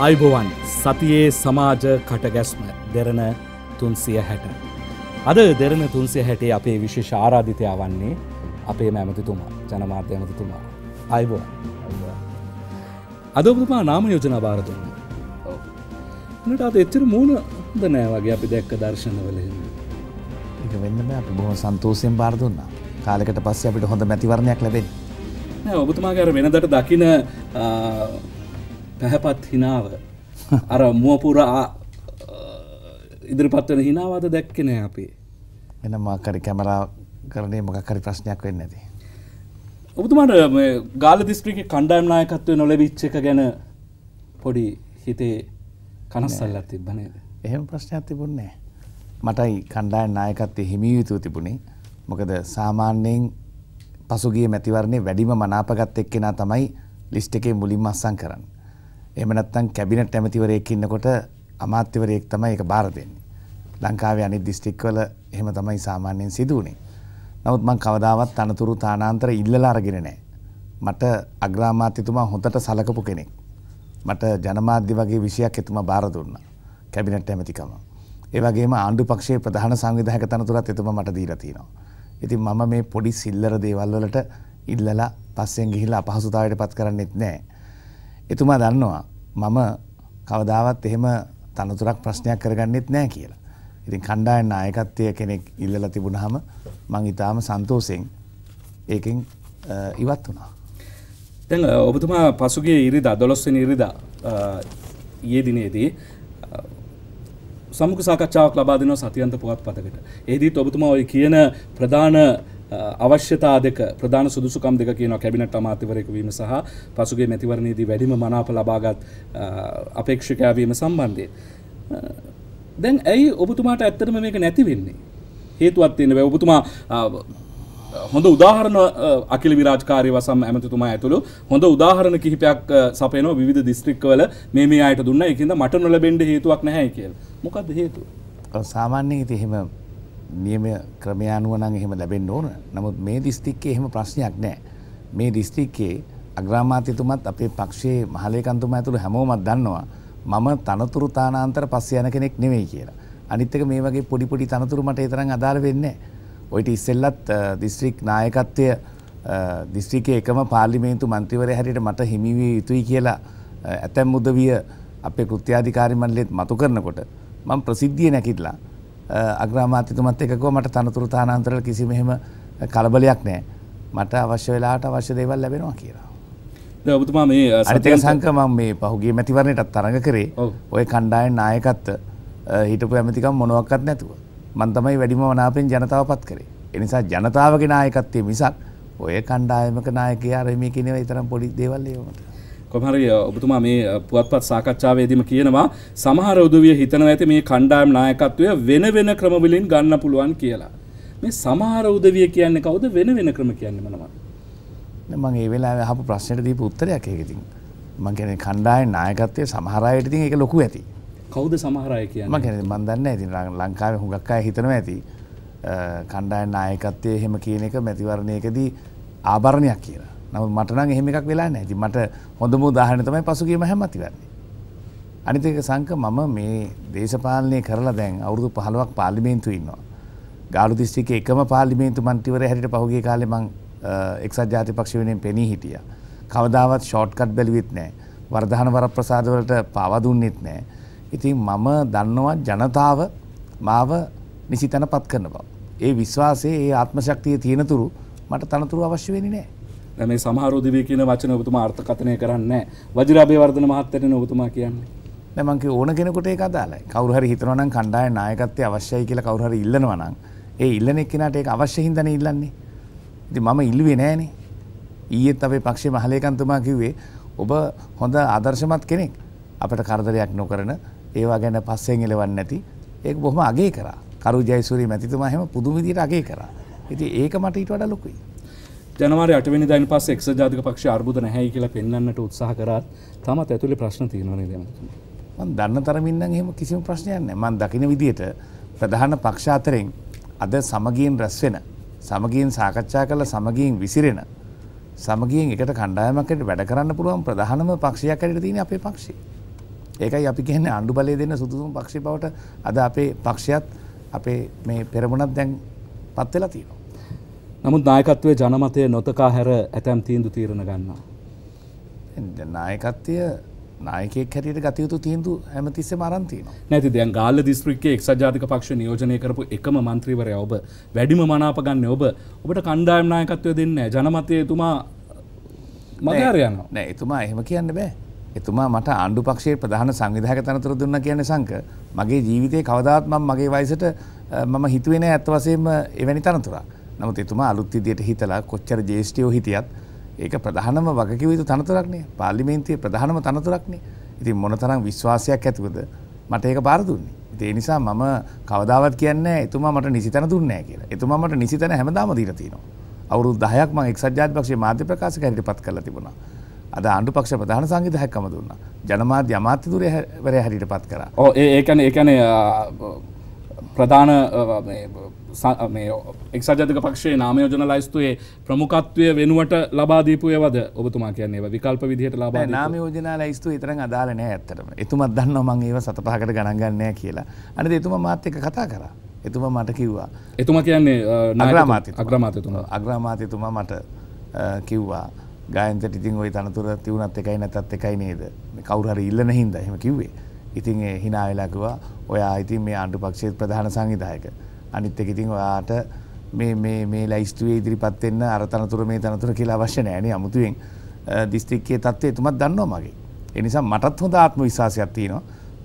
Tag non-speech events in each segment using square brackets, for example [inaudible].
අයිබෝවන් සතියේ සමාජ කටගැස්ම දෙරන තුන්සිය හැට. අද දෙරන තුන්සිය හැටේ අපේ විශේෂ ආරාධිතය වන්නේ අපේ මැමතිතුමා ජනමාර්තය ඇමතිතුමා අයිබෝ අදතුමා නාම යෝජන භාරතුන්න නට අද එච්චර මූුණ ද නෑ වගේ අපි දැක්ක දර්ශනවල එක වෙන්නම අප බොහෝ සන්තෝසයෙන් බාරදුන්න කාලෙකට පස්ස අපිට හොඳ මැතිවරණයක් ලැබේ ඔබතුමා ගැර වෙනදට දකින පැහැපත් හිනාව අර මුවපුර ඉදිරිපත්වන හිනාවද දැක්කනෑ අපේ එන මාකරි කැමරා කරනේ මොකකරි ප්‍රශ්නයක් වෙන්න ඇති. ඔබතුමාට ගාල දිස්ත්‍රික කණ්ඩායම් නායකත්වය නොලැබිච්ච එක ගැන පොඩි හිතේ කනස්සල්ලත් තිබ්බනේද එහෙම ප්‍රශ්නයක් තිබුන්නේ මටයි කණ්ඩායම් නායකත්වය හිමියයුතු තිබුණේ මොකද සාමාන්‍යයෙන් පසුගිය මැතිවරණේ වැඩිම මනාපගත් එක්කෙනා තමයි ලිස්ට් එකේ මුලින්ම අස්සම් කරන්නේ. එහෙම නැත්නම් කැබිනට් ඇමතිවරයෙක් ඉන්නකොට අමාත්‍යවරයෙක් තමයි ඒක බාර දෙන්නේ. ලංකාවේ අනිත් දිස්ත්‍රික්කවල එහෙම තමයි සාමාන්‍යයෙන් සිදු වුනේ. නමුත් මම කවදාවත් අනතුරු තානාන්තර ඉල්ලලා අරගෙන නැහැ. මට අග්‍රාමාත්‍යතුමා හොඳට සලකපු කෙනෙක්. මට ජනමාධ්‍ය වගේ විෂයක් එතුමා බාර දුන්නා. කැබිනට් ඇමතිකම. ඒ වගේම ආණ්ඩු පක්ෂයේ ප්‍රධාන සංවිධායක තනතුරත් එතුමා මට දීලා තියෙනවා. ඉතින් මම මේ පොඩි සිල්ලර දේවල් වලට ඉල්ලලා පස්සෙන් ගිහිල්ලා අපහසුතාවයට පත් කරන්නෙත් නැහැ. එතුමා දන්නවා මම කවදාවත් එහෙම තනතුරක් ප්‍රශ්නයක් කරගන්නෙත් නෑ කියලා. ඉතින් කණ්ඩායම් නායකත්වය කෙනෙක් ඉල්ලලා තිබුණාම මම ඊටාම සන්තෝෂෙන් ඒකෙන් ඉවත් වුණා. දැන් ඔබතුමා පසුගිය ඉරිදා 12 වෙනි ඉරිදා ඊයේ දිනේදී සමුක සාකච්ඡාවක් ලබා දෙනවා සතියන්ත පුවත් පතකට. එහිදීත් ඔබතුමා ඔය කියන ප්‍රධාන අවශ්‍යතා දෙක ප්‍රධාන සුදුසුකම් දෙක කියන කැබිනට අමාත්‍යවරයෙකු වීම සහ පසුගේ මැතිවරණයේදී වැඩිම මනාප ලබාගත් අපේක්ෂකයා වීම සම්බන්ධයෙන් දැන් ඇයි ඔබතුමාට ඇත්තටම මේක නැති වෙන්නේ හේතුවක් තියෙන බෑ ඔබතුමා හොඳ උදාහරණ අකිල විරාජකාරය වසම් ඇමතිතුමා ඇතුළු හොඳ උදාහරණ කිහිපයක් සපයන විධ දිස්ත්‍රික්කවල මේ මේ අයට දුන්න එකද මට නොලබෙන්ඩ හේතුවක් නැහැ කියල් මොකක්ද හේතු සාමාන්‍ය ඉතිහෙම නියම ක්‍රමයනුව නම් එහෙම ලැබෙන්න ඕන. නමුත් මේ දිස්ත්‍රික්කයේ එහෙම ප්‍රශ්නයක් නැහැ. මේ දිස්ත්‍රික්කයේ අග්‍රාමාත්‍යතුමත් අපේ පක්ෂයේ මහලේකන්තුමා ඇතුළු හැමෝමත් දන්නවා මම තනතුරු තානාන්තර පස්සේ යන කෙනෙක් නෙමෙයි කියලා. අනිත් එක මේ වගේ පොඩි පොඩි තනතුරු මට ඒ තරම් අදාළ වෙන්නේ නැහැ. ඔය ටික ඉස්සෙල්ලත් දිස්ත්‍රික් නායකත්වය දිස්ත්‍රික්කයේ එකම පාර්ලිමේන්තු මන්ත්‍රීවරයා හැටියට මට හිමි විය යුතුයි කියලා ඇතැම් උදවිය අපේ කෘත්‍යාධිකාරී මණ්ඩලෙත් මතු කරනකොට මම ප්‍රසිද්ධිය නැකිట్లా අග්‍රාමාත්‍යතුමත් එකකෝ මට තනතුරු තානාන්තරල කිසි මෙහෙම කලබලයක් නෑ මට අවශ්‍ය වෙලාට අවශ්‍ය දේවල් ලැබෙනවා කියලා. ඔබතුමා මේ අරිතක සංකමම් මේ පහුගේ මැතිවරණයටත් තරඟ කරේ ඔය කණ්ඩායම් නායකත්ව හිටපු ඇමතිකම් මොනවක්වත් නැතුව මන් තමයි වැඩිම වනාපෙන් ජනතාව පත් කරේ. ඒ නිසා ජනතාවගේ නායකත්වයේ මිසක් ඔය කණ්ඩායමක නායකයා රමී කියනවා ඊතරම් පොඩි දේවල් ඒවට. කොමහරි ඔබතුමා මේ පුවත්පත් සාකච්ඡාවේදීම කියනවා සමහර උදවිය හිතනවා ඇති මේ කණ්ඩායම් නායකත්වය වෙන වෙන ක්‍රම වලින් ගන්න පුළුවන් කියලා. මේ සමහර උදවිය කියන්නේ කවුද වෙන වෙන ක්‍රම කියන්නේ මොනවද? මම ඒ වෙලාවේ අහපු ප්‍රශ්නෙට දීපු උත්තරයක් ඒක ඉතින්. මම කියන්නේ කණ්ඩායම් නායකත්වයේ සමහර අයට ඉතින් ඒක ලොකු ඇති. කවුද සමහර අය කියන්නේ? මම කියන්නේ මම දන්නේ නැහැ ඉතින් ලංකාවේ හුඟක් අය හිතනවා ඇති. කණ්ඩායම් නායකත්වයේ එහෙම කියන එක මැතිවරණයකදී ආභරණයක් කියලා. නම මටනම් එහෙම එකක් වෙලා නැති මට හොඳම උදාහරණ තමයි පසුගියම හැමතිවරන්නේ. අනිත් එක සංක මම මේ දේශපාලනය කරලා දැන් අවුරුදු 15ක් පාර්ලිමේන්තුවේ ඉන්නවා. ගාලු දිස්ත්‍රික්කයේ එකම පාර්ලිමේන්තු මන්ත්‍රීවරයා හැටියට පහුගිය කාලේ මං එක්සත් ජාතික පක්ෂ වෙනුවෙන් පෙනී හිටියා. කවදාවත් ෂෝට්කට් බැලුවෙත් නැහැ. වර්ධාන වරප්‍රසාද වලට පාවා දුන්නෙත් නැහැ. ඉතින් මම දන්නවා ජනතාව මාව නිසිතනපත් කරන බව. ඒ විශ්වාසයේ ඒ ආත්ම ශක්තිය තියෙනතුරු මට තනතුරු අවශ්‍ය වෙන්නේ නැහැ. මේ සමහරෝදිවී කියන වචන ඔබතුමා අර්ථකථනය කරන්නේ වජිරාභයවර්ධන මහත්තයන ඔබතුමා කියන්නේ දැන් මං කිය ඕන කෙනෙකුට ඒක අදාළයි කවුරු හරි හිතනවා නම් කණ්ඩායම් නායකත්වයේ අවශ්‍යයි කියලා කවුරු හරි ඉල්ලනවා නම් ඒ ඉල්ලන එක්කෙනාට ඒක අවශ්‍ය හින්දානේ ඉල්ලන්නේ ඉතින් මම ඉල්ලුවේ නෑනේ ඊයේත් අපේ පක්ෂේ මහලේකන්තුමා කිව්වේ ඔබ හොඳ ආදර්ශමත් කෙනෙක් අපට කරදරයක් නොකරන ඒවා ගැන පස්සෙන් එලවන්නේ නැති ඒක බොහොම අගේ කරා කරු ජයසූරිය මැතිතුමා හැම පුදුම විදිහට අගේ කරා ඉතින් ඒක මට ඊට වඩා ලොකුයි ජනවාර අටවැනි දයින් පස් එක්ෂ ජාතික පක්ෂ අර්බුද නැහැ කියලා පෙන්න්නට උත්සාහ කරත් තමත් ඇතුළි ප්‍රශ්න තියෙනවනේ දෙමතුමා. මම දන්න තරමින් නම් එහෙම කිසිම ප්‍රශ්නයක් නැහැ. මම දකින විදිහට ප්‍රධාන පක්ෂ අතරින් අද සමගියෙන් රැස් වෙන සමගියෙන් සාකච්ඡා කරලා සමගියෙන් විසිරෙන සමගියෙන් එකට කණ්ඩායමක් වැඩ කරන්න පුළුවන් ප්‍රධානම පක්ෂයක් ඇරෙට තියෙන අපේ පක්ෂේ. ඒකයි අපි කියන්නේ ආණ්ඩු බලය දෙන්න සුදුසුම පක්ෂය බවට අද අපේ පක්ෂයත් අපේ මේ පෙරමුණක් දැන් පත් වෙලා තියෙනවා. නමුත් නායකත්වය ජනමතය නොතකා හැර ඇතැම් තීන්දු තීරණ ගන්නා. නායකත්වය නායකෙක් හැටියට ගතයුතු තීන්දු හැමතිස්සේ මරන්තින නැති දැන් ගාල්ල දිස්ත්‍රික්කේ එක් ජාතික පක්ෂ නියෝජනය කරපු එකම මන්ත්‍රීවරය ඔබ වැඩිම මනාප ගන්න ඔබ ඔබට කණ්ඩායම් නායකත්වය දෙන්න ජනමතය එතුමා මගාරයන නෑ එතුමා එහෙම කියන්න බෑ එතුමා මට ආණ්ඩු පක්ෂයේ ප්‍රධාන සංවිධායක තනතුර දුන්න කියන්නේ සංක මගේ ජීවිතයේ කවදාත් මම මගේ වයසට මම හිතුවේ නෑ ඇත්ත වශයෙන්ම එවැනි තනතුරක් නමුත් එතුමා අලුත් විදියට හිතලා කොච්චර ජේෂ්ඨයෝ හිටියත් ඒක ප්‍රධානම වගකිව යුතු තනතුරක්නේ. පාර්ලිමේන්තුවේ ප්‍රධානම තනතුරක්නේ. ඉතින් මොනතරම් විශ්වාසයක් ඇතිවද මට ඒක බාර දුන්නේ. ඒ නිසා මම කවදාවත් කියන්නේ එතුමා මට නිසි තැන දුන්නේ නැහැ කියලා. එතුමා මට නිසි තැන හැමදාම දීලා තියෙනවා. අවුරුදු 10ක් මම එක්සත් ජාතික පක්ෂයේ මාධ්‍ය ප්‍රකාශක හැටියට පත් කරලා තිබුණා. අද ආණ්ඩු පක්ෂ ප්‍රධාන සංවිධායකකම දුන්නා. ජනමාධ්‍ය අමාත්‍යවරයා හැටියට පත් කරා. ඔව් ඒ ඒ කියන්නේ ඒ කියන්නේ ප්‍රධාන එක්සජතික පක්ෂයේ නාමයෝජන ලයිස්තුවේ ප්‍රමුකත්වය වෙනුවට ලබාදීපු ඒවද ඔබතුමා කියන්නේ විකල්ප විදිහට ලබා නාමයෝජනා ලයිස්තු ඉතරන් අදාල නෑ ඇත්තටම එතුමත් දන්න මං ඒව සත පහකට ගණන්ගන්නෑ කියලා අනද එතුම මාත් එක කතා කරා එතුම මට කිව්වා එතුම කියන්නේ අග්‍රමාත අග්‍රමාතතුම අග්‍රමාතතුමා මට කිව්වා ගායන්ත ඉතින් ඔය තනතුර තිවුණත් එකයි නැතත් එකයි නේද කවුරහරි ඉල්ලන හින්දා එහෙම කිව්වේ. ඉතින් හිනා වෙලා කිව්වා ඔයා ඉතින් මේ ආණ්ඩු පක්ෂයේ ප්‍රධාන සංවිධායක. අනිත් එක ඉතින් ඔයාට මේ ලයිස්තුවේ ඉදිරිපත්වෙන්න අරතනතුර මේ තනතුර කියලා අවශ්‍ය නෑන අමුතුවෙන් දිස්ත්‍රික්කයේ තත්වය තුමත් දන්නවා මගේ. එනිසා මටත් හොඳ ආත්ම විශවාසයක් තියෙනවා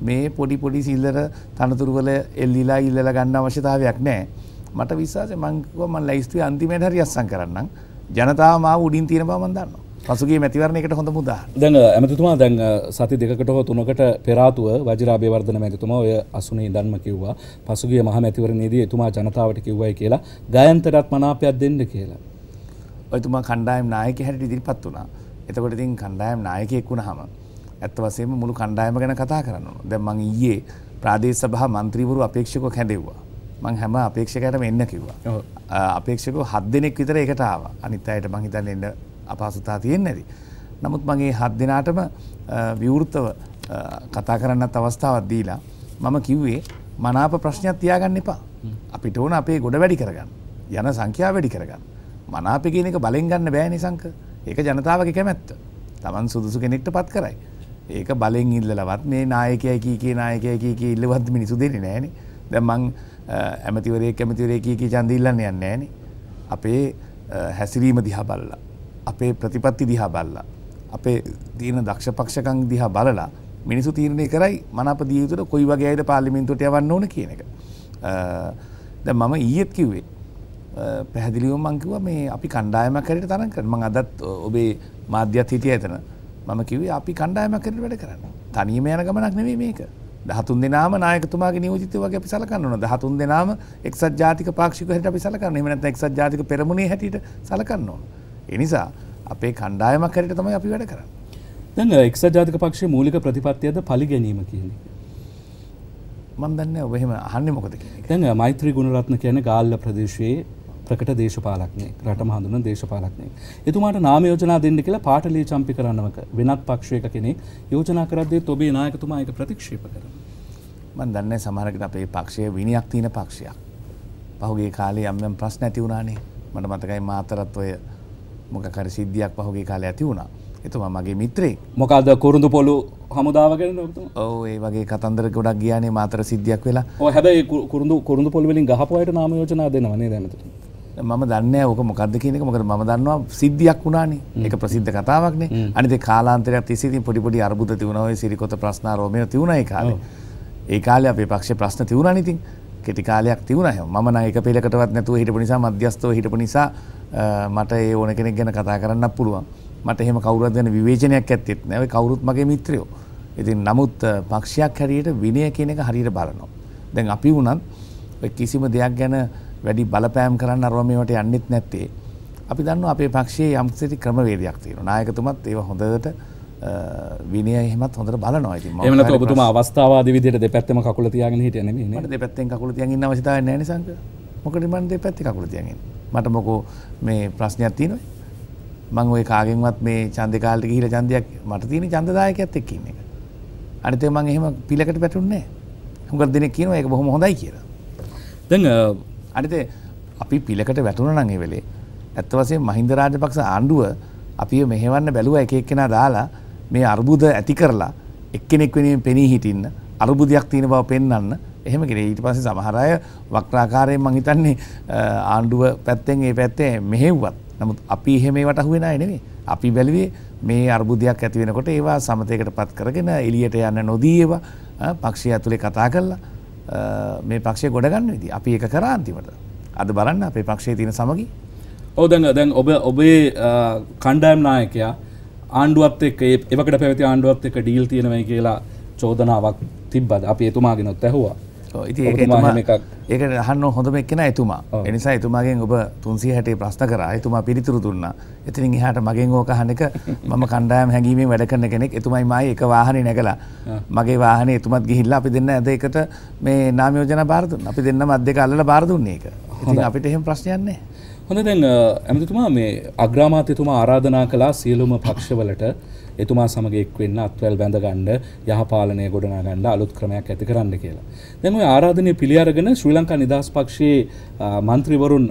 මේ පොඩි පොඩි සිල්ලර තනතුරුවල එල්ලිලා ඉල්ලල ගන්න අවශ්‍යතාවයක් නෑ. මට විශවාස මංකව මන් ලයිස්තුවේ අන්තිමයට හරි අස්සං කරන්න ජනතාව මාව උඩින් තියෙන බව මන් දන්නවා. පසුගේ මැතිවරණයකට හොඳ මුදා දැන් ඇමතිතුමා දැන් සති දෙකට හෝ තුනකට පෙරාතුව වජරාභයවර්ධන මැතිතුමා ඔය අසුනේ ඉඳන්ම කිව්වා පසුගිය මහ මැතිවරණයේදී එතුමා ජනතාවට කිව්වයි කියලා ගයන්තටත් මනාපයක් දෙන්න කියලා ඔයතුමා කණ්ඩායම් නායක හැට ඉදිරිපත් වුණා එතකොට ඉතින් කණ්ඩායම් නායකයෙක් වුණාම ඇත්ත වශයෙන්ම මුළු කණ්ඩායම ගැන කතා කරනවා දැන් මම ඊයේ ප්‍රාදේශ සභා മന്ത്രിවරු අපේක්ෂකව කැඳෙව්වා මං හැම අපේක්ෂකයටම එන්න කිව්වා අපේක්ෂකව හත් දෙනෙක් විතර එකට ආවා අනිත් අයට මං හිතන්නේ එන්න අපහසුතා තියෙන් ඇති. නමුත් මගේ හත් දෙනාටම විවෘතව කතා කරන්න අවස්ථාවත් දීලා මම කිව්වේ මනාප ප්‍රශ්නයක් තියාගන්න එපා අපිට ඕන අපේ ගොඩ වැඩි කරගන්න යන සංඛ්‍යා වැඩි කරගන්න මනාප කියන එක බලෙන් ගන්න බෑනි සංක ඒක ජනතාවගේ කැමැත්ත තමන් සුදුසු කෙනෙක්ට පත් කරයි ඒක බලෙන් ඉල්ලලවත් මේ නායකය කී කිය නායකය කී කිය ඉල්ලවත් මිනිසු දෙන්නේ නෑනේ දැන් මං ඇමතිවරයෙක් ඇමතිවරයෙක් කී කී ඡන්ද ඉල්ලන්න යන්නේ නෑනේ අපේ හැසිරීම දිහා බලලා අපේ ප්‍රතිපත්ති දිහා බල්ලා අපේ තියෙන දක්ෂපක්ෂකං දිහා බලලා මිනිසු තීරණය කරයි මනපදිය යුතුට කොයි වගේ අයිද පාලිමින්තුට යවන්න ඕන කියන එක. ද මම ඊයත් කිව්වේ පැහැදිලිව මංකිව මේ අපි කණ්ඩායම කරට තරන් කරන මං අදත් ඔබේ මාධ්‍යත් හිටිය ඇතන මම කිවේ අපි කණ්ඩායම කරට වැඩ කරන්න තනීම යන ගමනක් නෙවේ මේක දහතුන් දෙනාම නායකතුමාගේ නියෝජිත වගේ අපි සලකන්නන දහතුන් දෙනාම එක්සත් ජාතික පාක්ෂික හට අපි සලකන්න එමනත් එක්සත් ජාතික පෙරමුණේ හැට සලකන්න ඕන එනිසා අපේ කණ්ඩායමක් කරට තමයි අපි වැඩ කරන්න. දැන් එක්ස ජාතික පක්ෂයේ මූලික ප්‍රතිපත්තියද පරිගැනීම කියන එක. මම දන්නේ ඔබ අහන්නේ මොකද කියන එක. දැන් මෛත්‍රී ගුණරත්න කියන ගාල්ල ප්‍රදේශයේ ප්‍රකට දේශපාලක්නේ රටම හඳුන දේශපාලක්නේ. එතුමාට නාම යෝජනා දෙන්න කියලා පාටලී චම්පි කරන්නවක වෙනත් පක්ෂයක කෙනෙක් යෝජනා කරද්දී ඔබේ නායකතුමා ඒක ප්‍රතික්ෂේප කරනවා. මම දන්නේ සමහරකට අපේ පක්ෂයේ විනයක් තියෙන පක්ෂයක්. පහුගිය කාලේ යම් යම් ප්‍රශ්න ඇති වුණානේ. මට මතකයි මාතරත් ඔය මොකකර සිද්ධියක් පහුගේ කාලය ඇති වුණා. එතුමා මගේ මිත්‍රේ. මොකද කුරුඳු පොළු හමුදාවගෙන ඕ ඒ වගේ කතන්දර ගොඩක් ගියානේ මාතර සිද්ධියක් වෙලා. ඔව් හැබැයි කුරුඳු කුරුඳු පොළු වලින් ගහපු අයට නාම යෝජනා දෙනවා නේද දැනට. මම දන්නේ ඕක මොකක්ද කියන එක මොකද මම දන්නවා සිද්ධියක් වුණානේ. ඒක ප්‍රසිද්ධ කතාවක්නේ. අනිත් ඒ කාලාන්තරයක් තිස්සේ ඉතින් පොඩි පොඩි අරුබුද තිබුණා ඔය සිරිකොත ප්‍රශ්න ආරෝමණය තිබුණා ඒ කාලේ. ඒ කාලේ අපේ පක්ෂේ ප්‍රශ්න තිබුණානේ ඉතින්. කෙටිකාලයක් තිවුණහ ම එක පෙළකටවත් නැතුව හිටපු නිසා මධ්‍යස්තව හිටපු නිසා මට ඒ ඕන කෙනෙක් ගැන කතා කරන්න පුළුවන් මට එහෙම කවුරත් ගැන විවේචනයක් ඇත්තෙත් නැව කවුරුත් මගේ මිත්‍රයෝ ඉතින් නමුත් පක්ෂයක් හැරියට විනය කියන එක හරියට බලනවා දැන් අපි වුණත් කිසිම දෙයක් ගැන වැඩි බලපෑම් කරන්න අරවමේවට යන්නෙත් නැත්තේ අපි දන්න අපේ පක්ෂයේ යම්සටි ක්‍රමවේදයක් තියෙන නායකතුමත් ඒව හොඳට විනය එහෙමත් හොඳට බලනවා ඉතින් එහෙම නැත්නම් ඔබතුමා අවස්ථාවාදී විදිහට දෙපැත්තම කකුල තියාගෙන හිටිය නෙමෙයි නේද මට දෙපැත්තෙන් කකුල තියන් ඉන්න අවශ්‍යතාවයක් නැහැ නේ සංක මොකද මම දෙපැත්තේ කකුල තියන් ඉන්නේ මට මොකෝ මේ ප්‍රශ්නයක් තියෙනවා මම ওই කාගෙන්වත් මේ ඡන්දේ කාලට ගිහිලා ඡන්දයක් මට තියෙන ඡන්දදායකයෙක් එක්ක ඉන්න එක අනිත් මම එහෙම පිලකට වැටුන්නේ නැහැ හුඟක් දෙනෙක් කියනවා ඒක බොහොම හොඳයි කියලා දැන් අනිත් අපි පිලකට වැටුණා නම් ඒ වෙලේ ඇත්ත වශයෙන්ම මහින්ද රාජපක්ෂ ආණ්ඩුව අපි මෙහෙවන්න බැලුවා එක එක්කෙනා දාලා මේ අර්බුද ඇති කරලා එක්කෙනෙක් වෙනුවෙන් පෙනී හිටින්න අර්බුදයක් තියෙන බව පෙන්වන්න එහෙම කෙරේ ඊට පස්සේ සමහර අය වක්‍රාකාරයෙන් මං හිතන්නේ ආණ්ඩුව පැත්තෙන් ඒ පැත්තේ මෙහෙව්වත් නමුත් අපි එහෙම ඒවට අහු වෙනා නෙවෙයි අපි බැලුවේ මේ අර්බුදයක් ඇති වෙනකොට ඒවා සමතේකටපත් කරගෙන එළියට යන්න නොදී ඒවා පක්ෂය ඇතුලේ කතා කරලා මේ පක්ෂය ගොඩ ගන්න විදිහ අපි ඒක කරා අන්තිමට අද බලන්න අපේ පක්ෂයේ තියෙන සමගි ඔව් දැන් දැන් ඔබ ඔබේ කණ්ඩායම් නායකයා ආණ්ඩුවත් එක් එවකට පැවති ආණ්ඩුවත් එක ඩීල් තියෙනවයි කියලා චෝදනාවක් තිබ්බද අප එතුමාගෙනොත් ඇහවා ඒක හන්න හොඳම එක්ෙන එතුමා එනිසා එතුමාගෙන් ඔබ තුන්සේ හැටේ ප්‍රශ්න කර එතුමා පිරිතුරු තුන්න එතිනින් හට මගෙන් ඕක හනක මම කණ්ඩායම් හැඟීමේ වැඩකරන කෙනෙක් එතුමයි මයි එක වාහනය නැකලා මගේ වාහන එතුමත් ගිහිල්ලා අපි දෙන්න ඇද එකට මේ නාමයෝජන බාරදුන් අපි දෙන්න මධ්‍යක අල්ල බාරදුන්නේ එක ඉතින් අපිට එහෙම ප්‍රශ්නයන්නේ හොඳ දැන් ඇමතිතුමා මේ අග්‍රාමාත්‍යතුමා ආරාධනා කළා සියලුම පක්ෂවලට එතුමා සමග එක් වෙන්න අත්වැල් බැඳගන්න යහපාලනය ගොඩනගා ගන්න අලුත් ක්‍රමයක් ඇති කරන්න කියලා. දැන් ওই ආරාධනය පිළි අරගෙන ශ්‍රී ලංකා නිදහස් පක්ෂයේ മന്ത്രിවරුන්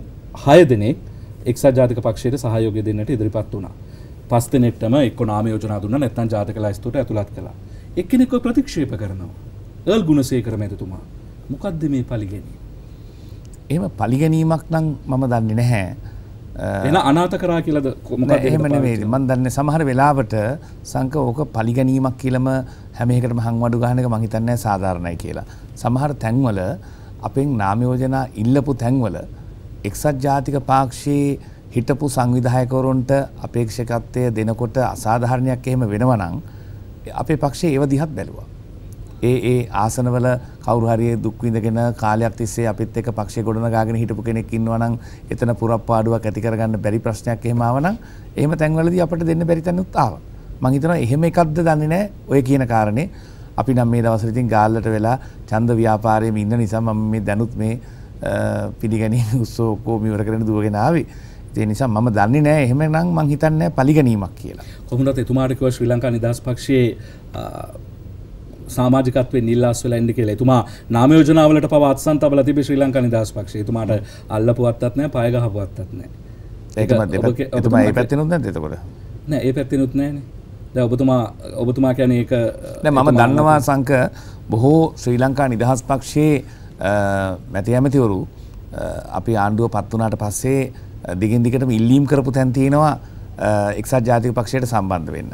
6 දෙනෙක් එක්සත් ජාතික පක්ෂයට සහයෝගය දෙන්නට ඉදිරිපත් වුණා. පස් දෙනෙක්ටම එක්ක නාම යෝජනා දුන්නා නැත්නම් ජාතික ලයිස්තුවට ඇතුළත් කළා. එක්කෙනෙක්ව ප්‍රතික්ෂේප කරනවා. එල් ගුණසේකර මැතිතුමා. මොකද්ද මේ පරිගැනීම? එම පලිගැනීමක් නම් මම දන්නේ නැහැ. එන අනාත කරා කියලද එහෙම නෙවෙයි මන් දන්නේ සමහර වෙලාවට සංක ඕක පලිගැනීමක් කියලම හැම එකටම හංවඩු ගහන එක මං හිතන්නේ සාධාරණයි කියලා. සමහර තැන්වල අපෙන් නාම යෝජනා ඉල්ලපු තැන්වල එක්සත් ජාතික පාක්ෂයේ හිටපු සංවිධායකවරුන්ට අපේක්ෂකත්වය දෙනකොට අසාධාරණයක් එහෙම වෙනවා නම් අපේ පක්ෂයේ ඒව දිහත් බැලුවා. ඒ ඒ ආසනවල කවුරු හරි දුක් විඳගෙන කාලයක් තිස්සේ අපිත් එක්ක පක්ෂය ගොඩනගාගෙන හිටපු කෙනෙක් ඉන්නවා නම් එතන පුරප්පාඩුවක් ඇති කරගන්න බැරි ප්‍රශ්නයක් එහෙම ආවනම් එහෙම තැන්වලදී අපිට දෙන්න බැරි තැනුත් ආවා. මං හිතනවා එහෙම එකක්ද දන්නේ නැහැ ඔය කියන කාරණේ. අපි නම් මේ දවස්වල ඉතින් ගාල්ලට වෙලා ඡන්ද ව්‍යාපාරයේම ඉන්න නිසා මම මේ දැනුත් මේ පිළිගැනීම [laughs] උත්සව ඔක්කොම ඉවර කරගෙන දුවගෙන ආවේ. ඒ නිසා මම දන්නේ නෑ එහෙමනම් මං හිතන්නේ පලිගැනීමක් කියලා. කොහොමද එතුමාට කිව්ව ශ්‍රී ලංකා නිදහස් පක්ෂයේ සාමාජිකත්වේ නිල්ලාස් වෙලා ඉන්න කියලා. එතුමා නාම යෝජනාවලට පවා අත්සන් තබලා තිබේ ශ්‍රී ලංකා නිදහස් පක්ෂය. එතුමාට අල්ලපුවත්තත් නැහැ, පය ගහපුවත්තත් නැහැ. ඒක එතුමා ඒ පැත්තෙනුත් නැද්ද එතකොට? නෑ, ඒ පැත්තෙනුත් නැහැනේ. දැන් ඔබතුමා ඔබතුමා කියන්නේ ඒක දැන් මම දන්නවා සංක බොහෝ ශ්‍රී ලංකා නිදහස් පක්ෂයේ මැති ඇමතිවරු අපි ආණ්ඩුව පත් වුණාට පස්සේ දිගින් දිගටම ඉල්ලීම් කරපු තැන් තියෙනවා එක්සත් ජාතික පක්ෂයට සම්බන්ධ වෙන්න.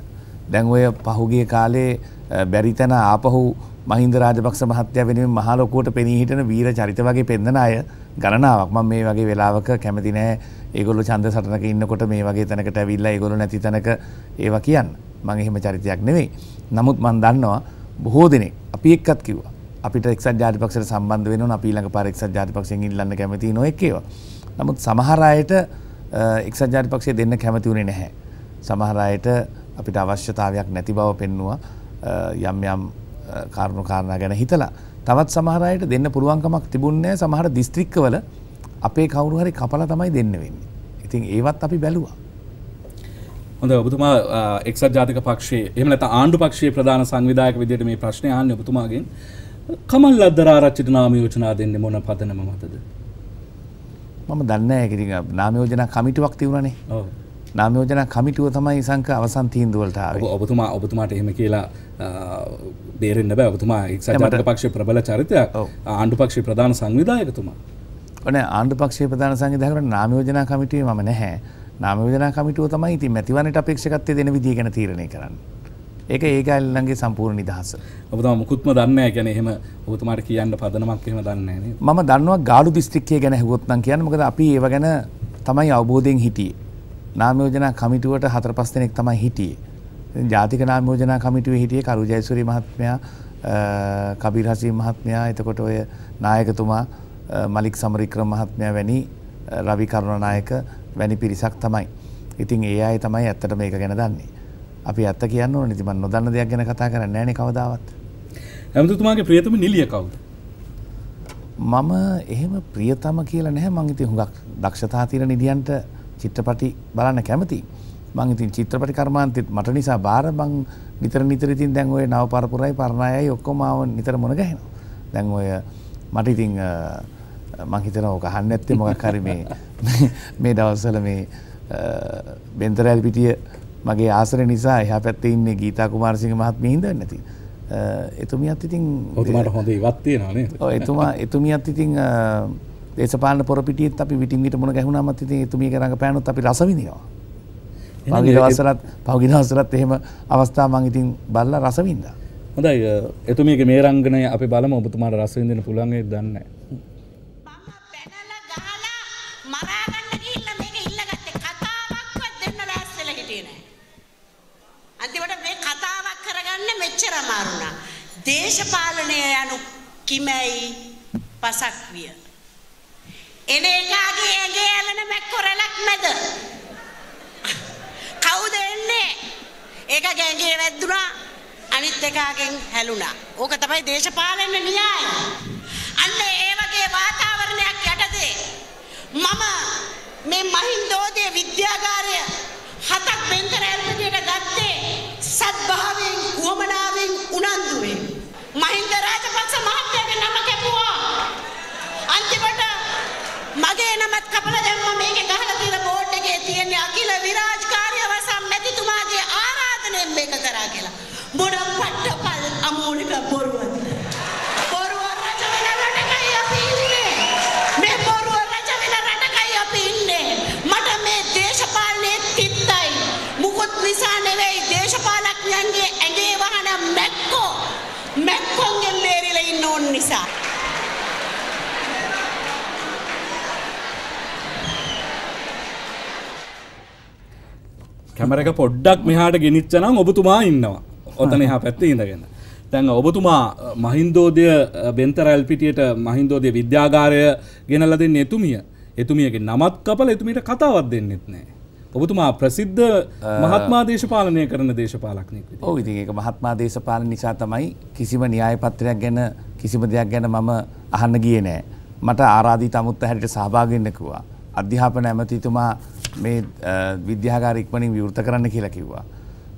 දැන් ඔය පහුගේ කාලේ බැරිතන ආපහු මහින්ද රාජපක්ෂ මහත්තය වෙනුවෙන් මහලොකුවට පෙනී හිටන වීර චරිත වගේ පෙන්දන අය ගණනාවක් මම මේ වගේ වෙලාවක කැමති නෑ ඒගොල්ලෝ ඡන්ද සටනක ඉන්නකොට මේ වගේ තැනකට ඇවිල්ලා ඒගොල්ලෝ නැති තැනක ඒවා කියන්න. මම එහෙම චරිතයක් නෙවෙයි. නමුත් මම දන්නවා බොහෝ දෙනෙක් අපි එක්කත් කිව්වා. අපිට එක්සත් ජාතිපක්ෂයට සම්බන්ධ වෙනවා අපි ඊළඟ පාර එක්සත් ජාතිපක්ෂයෙන් ඉල්ලන්න කැමති නොඑක ඒවා. නමුත් සමහර අයට එක්සත් ජාතිපක්ෂය දෙන්න කැමති උනේ නැහැ. සමහර අයට අපිට අවශ්‍යතාවයක් නැති බව පෙන්නවා යම් යම් කාරණු කාරණා ගැන හිතලා තවත් සමහරයට දෙන්න පුළුවන්කමක් තිබුණේ සමහර දිස්ත්‍රික්කවල අපේ කවුරු හරි කපලා තමයි දෙන්න වෙන්නේ. ඉතින් ඒවත් අපි බැලුවා. හොඳ ඔබතුමා එක්සත් ජාතික පක්ෂයේ එහෙම නැත්නම් ආණ්ඩු පක්ෂයේ ප්‍රධාන සංවිධායක විදිහට මේ ප්‍රශ්නේ අහන්නේ ඔබතුමාගෙන් කමල් ලද්දරආරච්චිට නාම යෝජනා දෙන්නේ මොන පදනම මතද? මම දන්නේ නැහැ ඒක ඉතින් නාම යෝජනා කමිටුවක් තිබුණානේ. ඔව්. නාමයෝජන කමිටුව තමයි සංක අවසන් තීන්දුවලට ඔබතුමා ඔබතුමාට එහෙම කියලා බේරෙන්න්න බෑ ඔබතුමා එක්සට පක්ෂ ප්‍රබල චරිතයක් ආණ්ඩු පක්ෂ ප්‍රධාන සංවිධායකතුමා ඕන ආණ්ඩු පක්ෂේ ප්‍රධාන සංවිධායකට නාමයෝජනා කමිටුවේ මම නැහැ නාමයෝජනා කමිටුව තමයි ඉතින් මැතිවරණයට අපේක්ෂකත්වය දෙන විදිය ගැන තීරණය කරන්නේ ඒක ඒගල්ලන්ගේ සම්පූර්ණ නිදහස ඔබතුමා මුකුත්ම දන්නේ ගැන එහෙම ඔබතුමාට කියන්න පදනමක් එහෙම දන්නේ නැහැ මම දන්නවා ගාලු දිස්ත්‍රික්කය ගැන හෙවොත් නම් කියන්නේ මොකද අපි ඒව ගැන තමයි අවබෝධයෙන් හිටියේ නාමයෝජනා කමිටුවට හතර පස් දෙනෙක් තමයි හිටියේ. ජාතික නාමයෝජනා කමිටුවේ හිටියේ කරු ජයසූරි මහත්මයා කබීර් හසීම් මහත්මයා එතකොට ඔය නායකතුමා මලික් සමරික්‍රම මහත්මයා වැනි රවි කරුණානායක වැනි පිරිසක් තමයි. ඉතින් ඒ අය තමයි ඇත්තට මේක ගැන දන්නේ. අපි ඇත්ත කියන්න ඕනේ. ඉතින් මම නොදන්න දෙයක් ගැන කතා කරන්නේ නැහැ නේ කවදාවත්. ඇමතුතුමාගේ ප්‍රියතම නිලිය කවුද? මම එහෙම ප්‍රියතම කියලා නැහැ. මං ඉතින් හුඟක් දක්ෂතා තියෙන නිලියන්ට චිත්‍රපටි බලන්න කැමති මං ඉතින් චිත්‍රපටි කර්මාන්තෙත් මට නිසා බාර මං නිතර නිතර ඉතින් දැන් ඔය නව පරපුරයි පරණායයි ඔක්කොම මාව නිතර මුණ ගැහෙනවා දැන් ඔය මට ඉතින් මං හිතනවා ඕක අහන්න ඇත්තේ මොකක් හරි මේ මේ දවස්වල මේ බෙන්තරැල් පිටිය මගේ ආසර නිසා එහා පැත්තේ ඉන්නේ ගීතා කුමාරසිංහ මහත්මිය හින්දා නැති. එතුමියත් ඉතින් ඔතුමාට හොඳ ඉවත් තියෙනවා නේද? ඔව් එතුමා එතුමියත් ඉතින් දේශපාලන පොරපිටියත් අපි විටින් විට මුණ ගැහුණාමත් ඉතින් එතුමිය කරඟ පෑනොත් අපි රසවිඳිනවා. පහුගිය දවසලත් පහුගිය දවසලත් එහෙම අවස්ථා මම ඉතින් බලලා රසවිඳා. හොඳයි එතුමියගේ මේ රංගනය අපි බලමු ඔබතුමාට රසවිඳින්න පුළුවන් ඒක දන්නේ නැහැ. දේශපාලනය යනු කිමැයි පසක් විය. එන එකාගේ ඇඟේ ඇලෙන මැක්කොරලක් නැද? කවුද එන්නේ? ඒක ගැඟේ වැද්දුනා අනිත් එකාගෙන් හැලුණා. ඕක තමයි දේශපාලන න්‍යාය. අන්න ඒ වගේ වාතාවරණයක් යටතේ මම මේ මහින්දෝදය විද්‍යාගාරය හතක් වෙන්කර ඇල්පටියට ගත්තේ සත්භාවයෙන් වුවමනාවෙන් උනන්දුවෙන්. මහින්ද රාජපක්ෂ මහත්තයාගේ නම කැපුවා. අන්තිමට මගේ නමත් කපලා දැම්මා මේකේ ගහලා තියෙන බෝඩ් එකේ තියෙන අකිල විරාජ් කාර්යවසම් මැතිතුමාගේ ආරාධනෙන් මේක කරා කියලා. බොඩම් පට්ටපල් අමෝනික බොරුව. බොරුව රජ වෙන රටකයි අපි ඉන්නේ. මේ බොරුව රජ වෙන රටකයි අපි ඉන්නේ. මට මේ දේශපාලනේ තිත්තයි. මුකුත් නිසා නෙවෙයි දේශපාලඥයන්ගේ ඇඟේ වහන මැක්කෝ. මැක්කොන්ගේ මේරිලා ඉන්න ඕන නිසා. කැමර එක පොඩ්ඩක් මෙහාට ගෙනනිච්චනම් ඔබතුමා ඉන්නවා ඔතන එහා පැත්ත ඉඳගෙන තැන් ඔබතුමා මහින්දෝදය බෙන්තරැල් පිටියට මහින්දෝදය විද්‍යාගාරය ගෙනල දෙන්න එතුමිය එතුමියගේ නමත් කපල එතුමීට කතාවත් දෙන්නෙත් නෑ. ඔබතුමා ප්‍රසිද්ධ මහත්මා දේශපාලනය කරන දේශපාලක්නෙක් ඕ ඉති ඒක මහත්මා දේශපාලන නිසා තමයි කිසිම න්‍යායපත්‍රයක් ගැන කිසිම දෙයක් ගැන මම අහන්න ගිය නෑ. මට ආරාධී තමුත්ත හැට සහභාගෙන්න්නකවා. අධ්‍යාපන ඇමතිතුමා මේ විද්‍යාකාර ඉක්මනින් විවෘත කරන්න කියලා කිව්වා.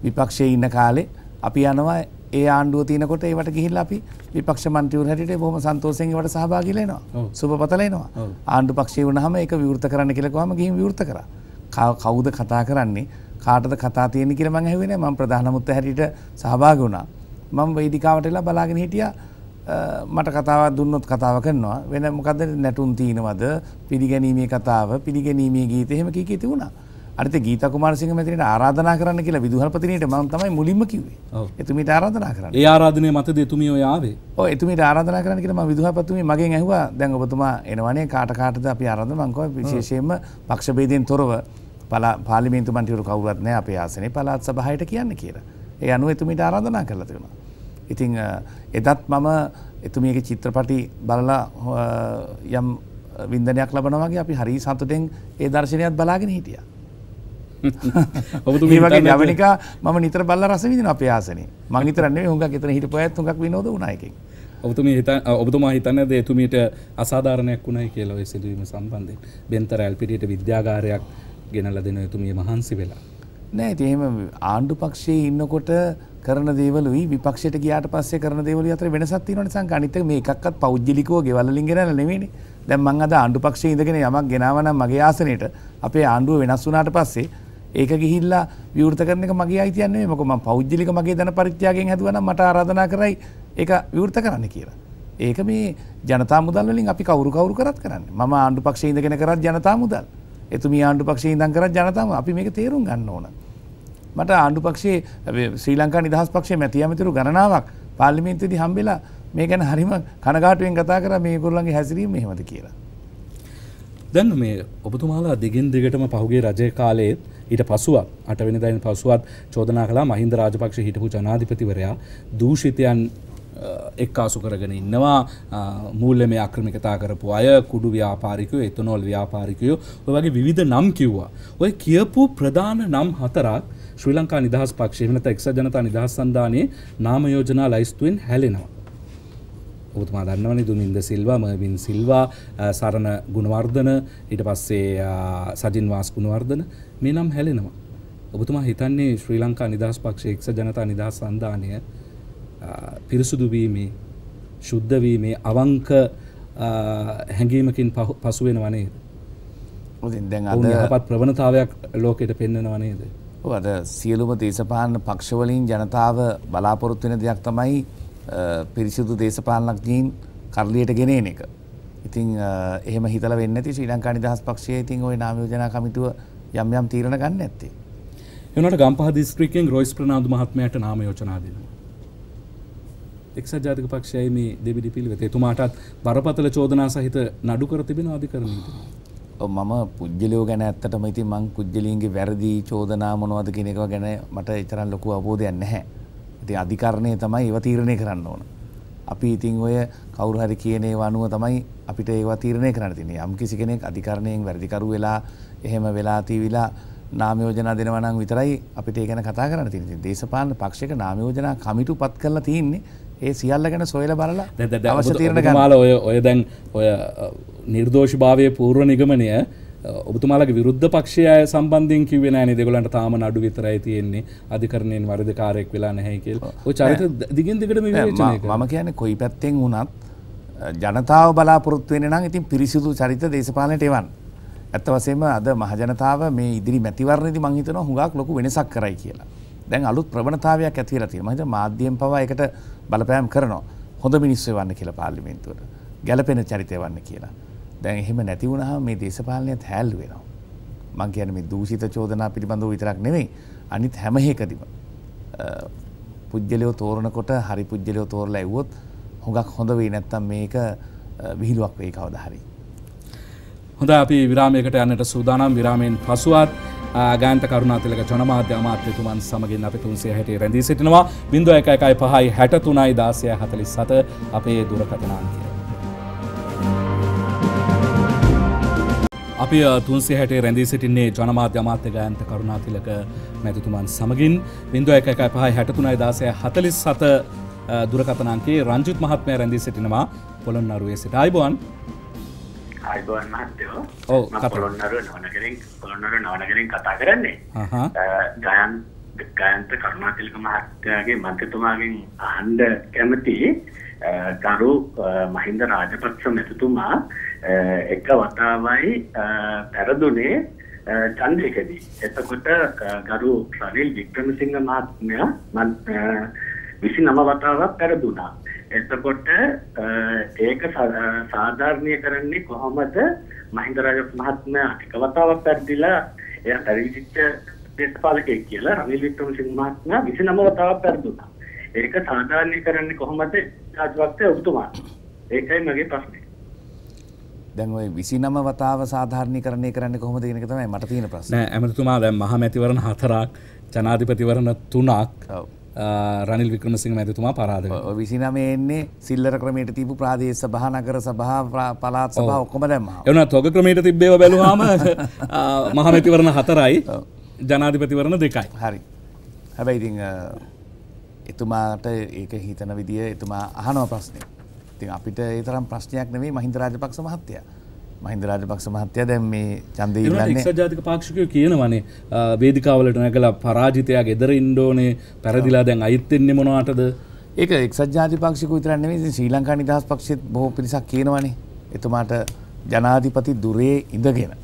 විපක්ෂයේ ඉන්න කාලේ අපි යනවා ඒ ආණ්ඩුව තියනකොට ඒවට ගිහිල්ලා අපි විපක්ෂ මන්ත්‍රීවරු හැටියට බොහොම සන්තෝෂයෙන් ඒවට සහභාගී වෙනවා. සුබපතල වෙනවා. ආණ්ඩු පක්ෂයේ වුණාම ඒක විවෘත කරන්න කියලා කිව්වම ගිහින් විවෘත කරා. කවුද කතා කරන්නේ? කාටද කතා තියෙන්නේ කියලා මම ඇහුවේ නෑ. මම ප්‍රධාන මුත්ත හැටියට සහභාගී වුණා. මම වේදිකාවට එලා බලාගෙන හිටියා මට කතාව දුන්නොත් කතාව කරනවා වෙන මොකද නැටුම් තියෙනවද පිළිගැනීමේ කතාව පිළිගැනීමේ ගීත එහෙම කී කී තිබුණා. අනිත් ගීත කුමාරසිංහ මැතිණිට ආරාධනා කරන්න කියලා විදුහල්පතිනියට මම තමයි මුලින්ම කිව්වේ. එතුමීට ආරාධනා කරන්න. ඒ ආරාධනය මතද එතුමිය ඔය ආවේ? ඔව් එතුමීට ආරාධනා කරන්න කියලා මම විදුහල්පතිනිය මගෙන් ඇහුවා දැන් ඔබතුමා එනවනේ කාට කාටද අපි ආරාධනා මම කිව්වා විශේෂයෙන්ම පක්ෂ භේදයෙන් තොරව පාලිමේන්තු මන්ත්‍රීවරු කවුරුත් නැහැ අපේ ආසනේ පළාත් සභාවට කියන්න කියලා. ඒ අනුව එතුමීට ආරාධනා කරලා තිබුණා. ඉතින් එදත් මම එතුමියගේ චිත්‍රපටි බලලා යම් විින්දනයක් ලබනවගේ අපි හරි සතුටෙන් ඒ දර්ශනයත් බලාගෙන හිටිය. [laughs] ඔබතු වගේ නවනික ම නිතර බල රස විදින අපයාසන මංිතරන්නේ හුඟ එතන හිට පොඇත්තුක් විනෝද උනායකින්. ඔබතුම ඔබතුමා හිතන්නද එතුමීට අසාධාරණයක් වුණයි කියලා ඔය සිදුවීම සම්බන්ධයෙන් බෙන්තර ඇල්පිටියට විද්‍යාගාරයක් ගෙනල දෙන එතුමිය මහන්සි වෙලා. නෑ තිහෙම ආණ්ඩු පක්ෂයේ ඉන්නකොට කරන දේවලුයි විපක්ෂයට ගියාට පස්සේ කරන දේවල් අතර වෙනසක් තියෙනවනේ සංකා අනිත් එක මේකක්වත් පෞද්ගලිකව ගෙවල්වලින් ගෙනල්ලා නෙමෙයිනේ දැන් මං අද ආණ්ඩු පක්ෂයේ ඉඳගෙන යමක් ගෙනාවා නම් මගේ ආසනෙට අපේ ආණ්ඩුව වෙනස් වුණාට පස්සේ ඒක ගිහිල්ලා විවෘත කරන එක මගේ අයිතියක් නෙමෙයි මොකද මං පෞද්ගලික මගේ ධන පරිත්‍යාගයෙන් හැදුවා නම් මට ආරාධනා කරයි ඒක විවෘත කරන්න කියලා ඒක මේ ජනතා මුදල් වලින් අපි කවුරු කවුරු කරත් කරන්නේ මම ආණ්ඩු පක්ෂයේ ඉඳගෙන කරත් ජනතා මුදල් එතුමිය ආණ්ඩු පක්ෂයේ ඉඳන් කරත් ජනතාව අපි මේක තේරුම් ගන්න ඕනේ මට ආණ්ඩුපක්ෂයේ ශ්‍රී ලංකා නිදහස් පක්ෂය මැතියමතුරු ගණනාවක් පාර්ලිමින්තුදි හම්බෙලා මේ ගැන හරිම කනගාටුවෙන් කතා කර මේ ගොල්ලන්ගේ හැසිරීම එහෙමද කියලා. දැන් මේ ඔබතුමාලා දිගින් දිගටම පහුගේ රජය කාලයේත් ඊට පසුවත් අටවෙනි දයින් පසුවත් චෝදනා කළා මහින්ද රාජපක්ෂ හිටපු ජනාධිපතිවරයා දූෂිතයන් එක්කාසු කරගෙන ඉන්නවා මූල්‍ය මේ අක්‍රමිකතා කරපු අය කුඩු ව්‍යාපාරිකයෝ එතනොල් ව්‍යාපාරිකයෝ ඔය වගේ විවිධ නම් කිව්වා. ඔය කියපු ප්‍රධාන නම් හතරක් ශ්‍රී ලංකා නිදහස් පක්ෂය වෙනත එක්සත් ජනතා නිදහස් සන්ධානයේ නාම යෝජනා ලයිස්තුවෙන් හැලෙනවා. ඔබතුමා දන්නවනේ දුමින්ද සිල්වා මර්වින් සිල්වා සරණ ගුණවර්ධන ඊට පස්සේ සජින් වාස් ගුණවර්ධන මේ නම් හැලෙනවා. ඔබතුමා හිතන්නේ ශ්‍රී ලංකා නිදහස් පක්ෂයේ එක්සත් ජනතා නිදහස් සන්ධානය පිරිසුදු වීමේ ශුද්ධ වීමේ අවංක හැඟීමකින් පසු වෙනව නේද? ඔතින් දැන් අද යහපත් ප්‍රවණතාවයක් ලෝකෙට පෙන්වනව නේද? අද සියලුම දේශපාලන පක්ෂවලින් ජනතාව බලාපොරොත්වෙන දෙයක් තමයි පිරිසිුදු දේශපාලනක්ජීන් කරලියට ගෙනන එක. ඉතිං එහම හිතල වෙන්න ති ශ්‍රී ලංකා නිදහස් පක්ෂය ඉතින් ඔය නාමයෝජනා කමිටුව යම් යම් තීරණ ගන්න ඇත්තේ. එනට ගම්පහ දිස්ත්‍රිකෙන් රොයිස් ප්‍රනාාධ මහත්මයට නාම යෝජනා දෙනවා. එක්සත් ජාතික පක්ෂයයි මේ දෙවිඩි පිළිවෙතේ තුමාටත් බරපතල චෝදනා සහිත නඩු කර තිබෙන අධිකරණීද. මම පුද්ගලයෝ ගැන ඇත්තටම ඉතින් මං පුද්ගලීන්ගේ වැරදි චෝදනා මොනවද කියන එක ගැන මට එතරම් ලොකු අවබෝධයක් නැහැ. ඉතින් අධිකරණය තමයි ඒව තීරණය කරන්න ඕන. අපි ඉතින් ඔය කවුරු හරි කියන ඒවා අනුව තමයි අපිට ඒවා තීරණය කරන්න තියෙන්නේ. යම් කිසි කෙනෙක් අධිකරණයෙන් වැරදිකරු වෙලා එහෙම වෙලා තීවිලා නාම යෝජනා දෙනවා නම් විතරයි අපිට ඒ ගැන කතා කරන්න තියෙන්නේ. දේශපාලන පක්ෂයක නාම යෝජනා කමිටුපත් කරලා තියෙන්නේ. ඒ සියල්ල ගැන සොයල බලලා අවශ්‍ය තීරණ ගමාල ඔය ඔය දැන් ඔය නිර්දෝෂ භාවය පූර්ව නිගමනය ඔබතුමාලගේ විරුද්ධ පක්ෂය සම්බන්ධින් කිව්වේ නෑනේ දෙගොල්ලන්ට තාම නඩු විතරයි තියෙන්නේ අධිකරණයෙන් වරදකාරයෙක් වෙලා නැහැ කියලා. ඔය චරිත දිගින් දිගටම මම කියන්නේ කොයි පැත්තෙන් වුණත් ජනතාව බලාපොරොත්තු වෙන්නේ නම් ඉතින් පිරිසිදු චරිත දේශපාලනයට එවන්න. ඇත්ත වශයෙන්ම අද මහජනතාව මේ ඉදිරි මැතිවරණයේදී මම හිතනවා හුඟක් ලොකු වෙනසක් කරයි කියලා. දැන් අලුත් ප්‍රවණතාවයක් ඇති වෙලා තියෙනවා. මම හිතනවා මාධ්‍යයෙන් පවා ඒකට බලපෑම් කරනවා හොඳ මිනිස්සු වන්න කියලා පාර්ලිමෙන්තුවට ගැලපෙන චරිතය වන්න කියලා දැන් එහෙම නැති වුණහා මේ දේශපාලනයත් හැල් වෙනවා මං කියන මේ දූෂිත චෝදනා පිළිබඳව විතරක් නෙමෙයි අනිත් හැම එකදිම පුද්ගලයෝ තෝරනකොට හරි පුද්ගලයෝ තෝරලා ඇව්වොත් හොඟක් හොඳ වෙයි නැත්තම් මේක විහිළුවක් වෙයි කවදා හරි හොඳ අපි විරාමයකට යන්නට සූදානම් විරාමයෙන් පසුවත් ගෑන්ට කරුණාතිලක ජනමාධ්‍ය අමාත්‍යතුමන් සමගින් අපි තුන්සේ හැටේ රැඳී සිටිනවා බිඳුව එක එකයි පහයි හැට තුනයි දාසය හතලි සත අපේ දුරකතනාන්තිය. අපි තුන්සේ හැටේ රැඳී සිටින්නේ ජනමාධ්‍ය අමාත්‍ය ගෑන්ත කරුණාතිලක මැතිතුමන් සමගින් බිඳුව එක එකයි පහයි හැටතුනයි දාසය හතලිස් සත දුරකතනන්ගේ රංජුත් මහත්මය රැඳී සිටිනවා පොළොන්නරුවේ සිට අයිබුවන් අයිබෝන් මහත්තයෝ පොළොන්නරු නොනකරින් පොළොන්නරු නොනකරින් කතා කරන්නේ ගයන් ගයන්ත කරුණාතිල්ක මහත්තයාගේ මන්තතුමාගෙන් අහන්ඩ කැමති ගරු මහින්ද රාජපක්ෂ නැතුතුමා එක වතාවයි පැරදුනේ චන්ද්‍රකදී එතකොට ගරු රනිල් වික්‍රමසිංහ මහත්මයා විසි නම වතාවක් පැරදුනා එතකොට ඒක සාධාරණය කරන්නේ කොහොමද මහින්ද රාජපක්ෂ මහත්මයා එකවතාවක් පැරදිලා එයා පරිවිච්ච දේශපාලකයෙක් කියලා රනිල් වික්‍රමසිංහ මහත්මයා 29 වතාවක් පැරදුනා. ඒක සාධාරණය කරන්නේ කොහොමද රාජපක්ෂ ඔබතුමා? ඒකයි මගේ ප්‍රශ්නේ. දැන් ඔය 29 වතාව සාධාරණීකරණය කරන්නේ කොහොමද කියන එක තමයි මට තියෙන ප්‍රශ්නේ. නෑ ඇමතිතුමා දැන් මහමැතිවරණ හතරක් ජනාධිපතිවරණ තුනක් රනිල් වික්‍රමසිංහ මැතිතුමා පරාද විසිනමයන්නේ සිල්ලර ක්‍රමයට තිබු ප්‍රාදේශ සභහ නගර සභහ පලාත් සභ ඔක්කොම දැම එන තොග ක්‍රමයට තිබ්බේව බැලවාම මහමැතිවරණ හතරයි ජනාධිපතිවරණ දෙකයි හරි හැබැයිති එතුමාට ඒක හිතන විදිිය එතුමා අහනව ප්‍රශ්නය ඉතින් අපිට ඒතරම් ප්‍රශ්නයක් නෙවේ මහින්දරාජපක්ෂ මහත්තයා මහින්ද රාජපක්ෂ මහත්තයා දැන් මේ ඡන්දය ඉල්ලන්නේ එක්සත් ජාතික පාක්ෂිකයෝ කියනවානේ වේදිකාවලට නැගලා පරාජිතයා ගෙදර ඉන්න ඕනේ පැරදිලා දැන් අයිත් වෙන්නේ මොනවටද ඒක එක්සත් ජාතික පාක්ෂිකයෝ විතරක් නෙමෙයි ඉතින් ශ්‍රී ලංකා නිදහස් පක්ෂෙත් බොහෝ පිරිසක් කියනවානේ එතුමාට ජනාධිපති දුරේ ඉඳගෙන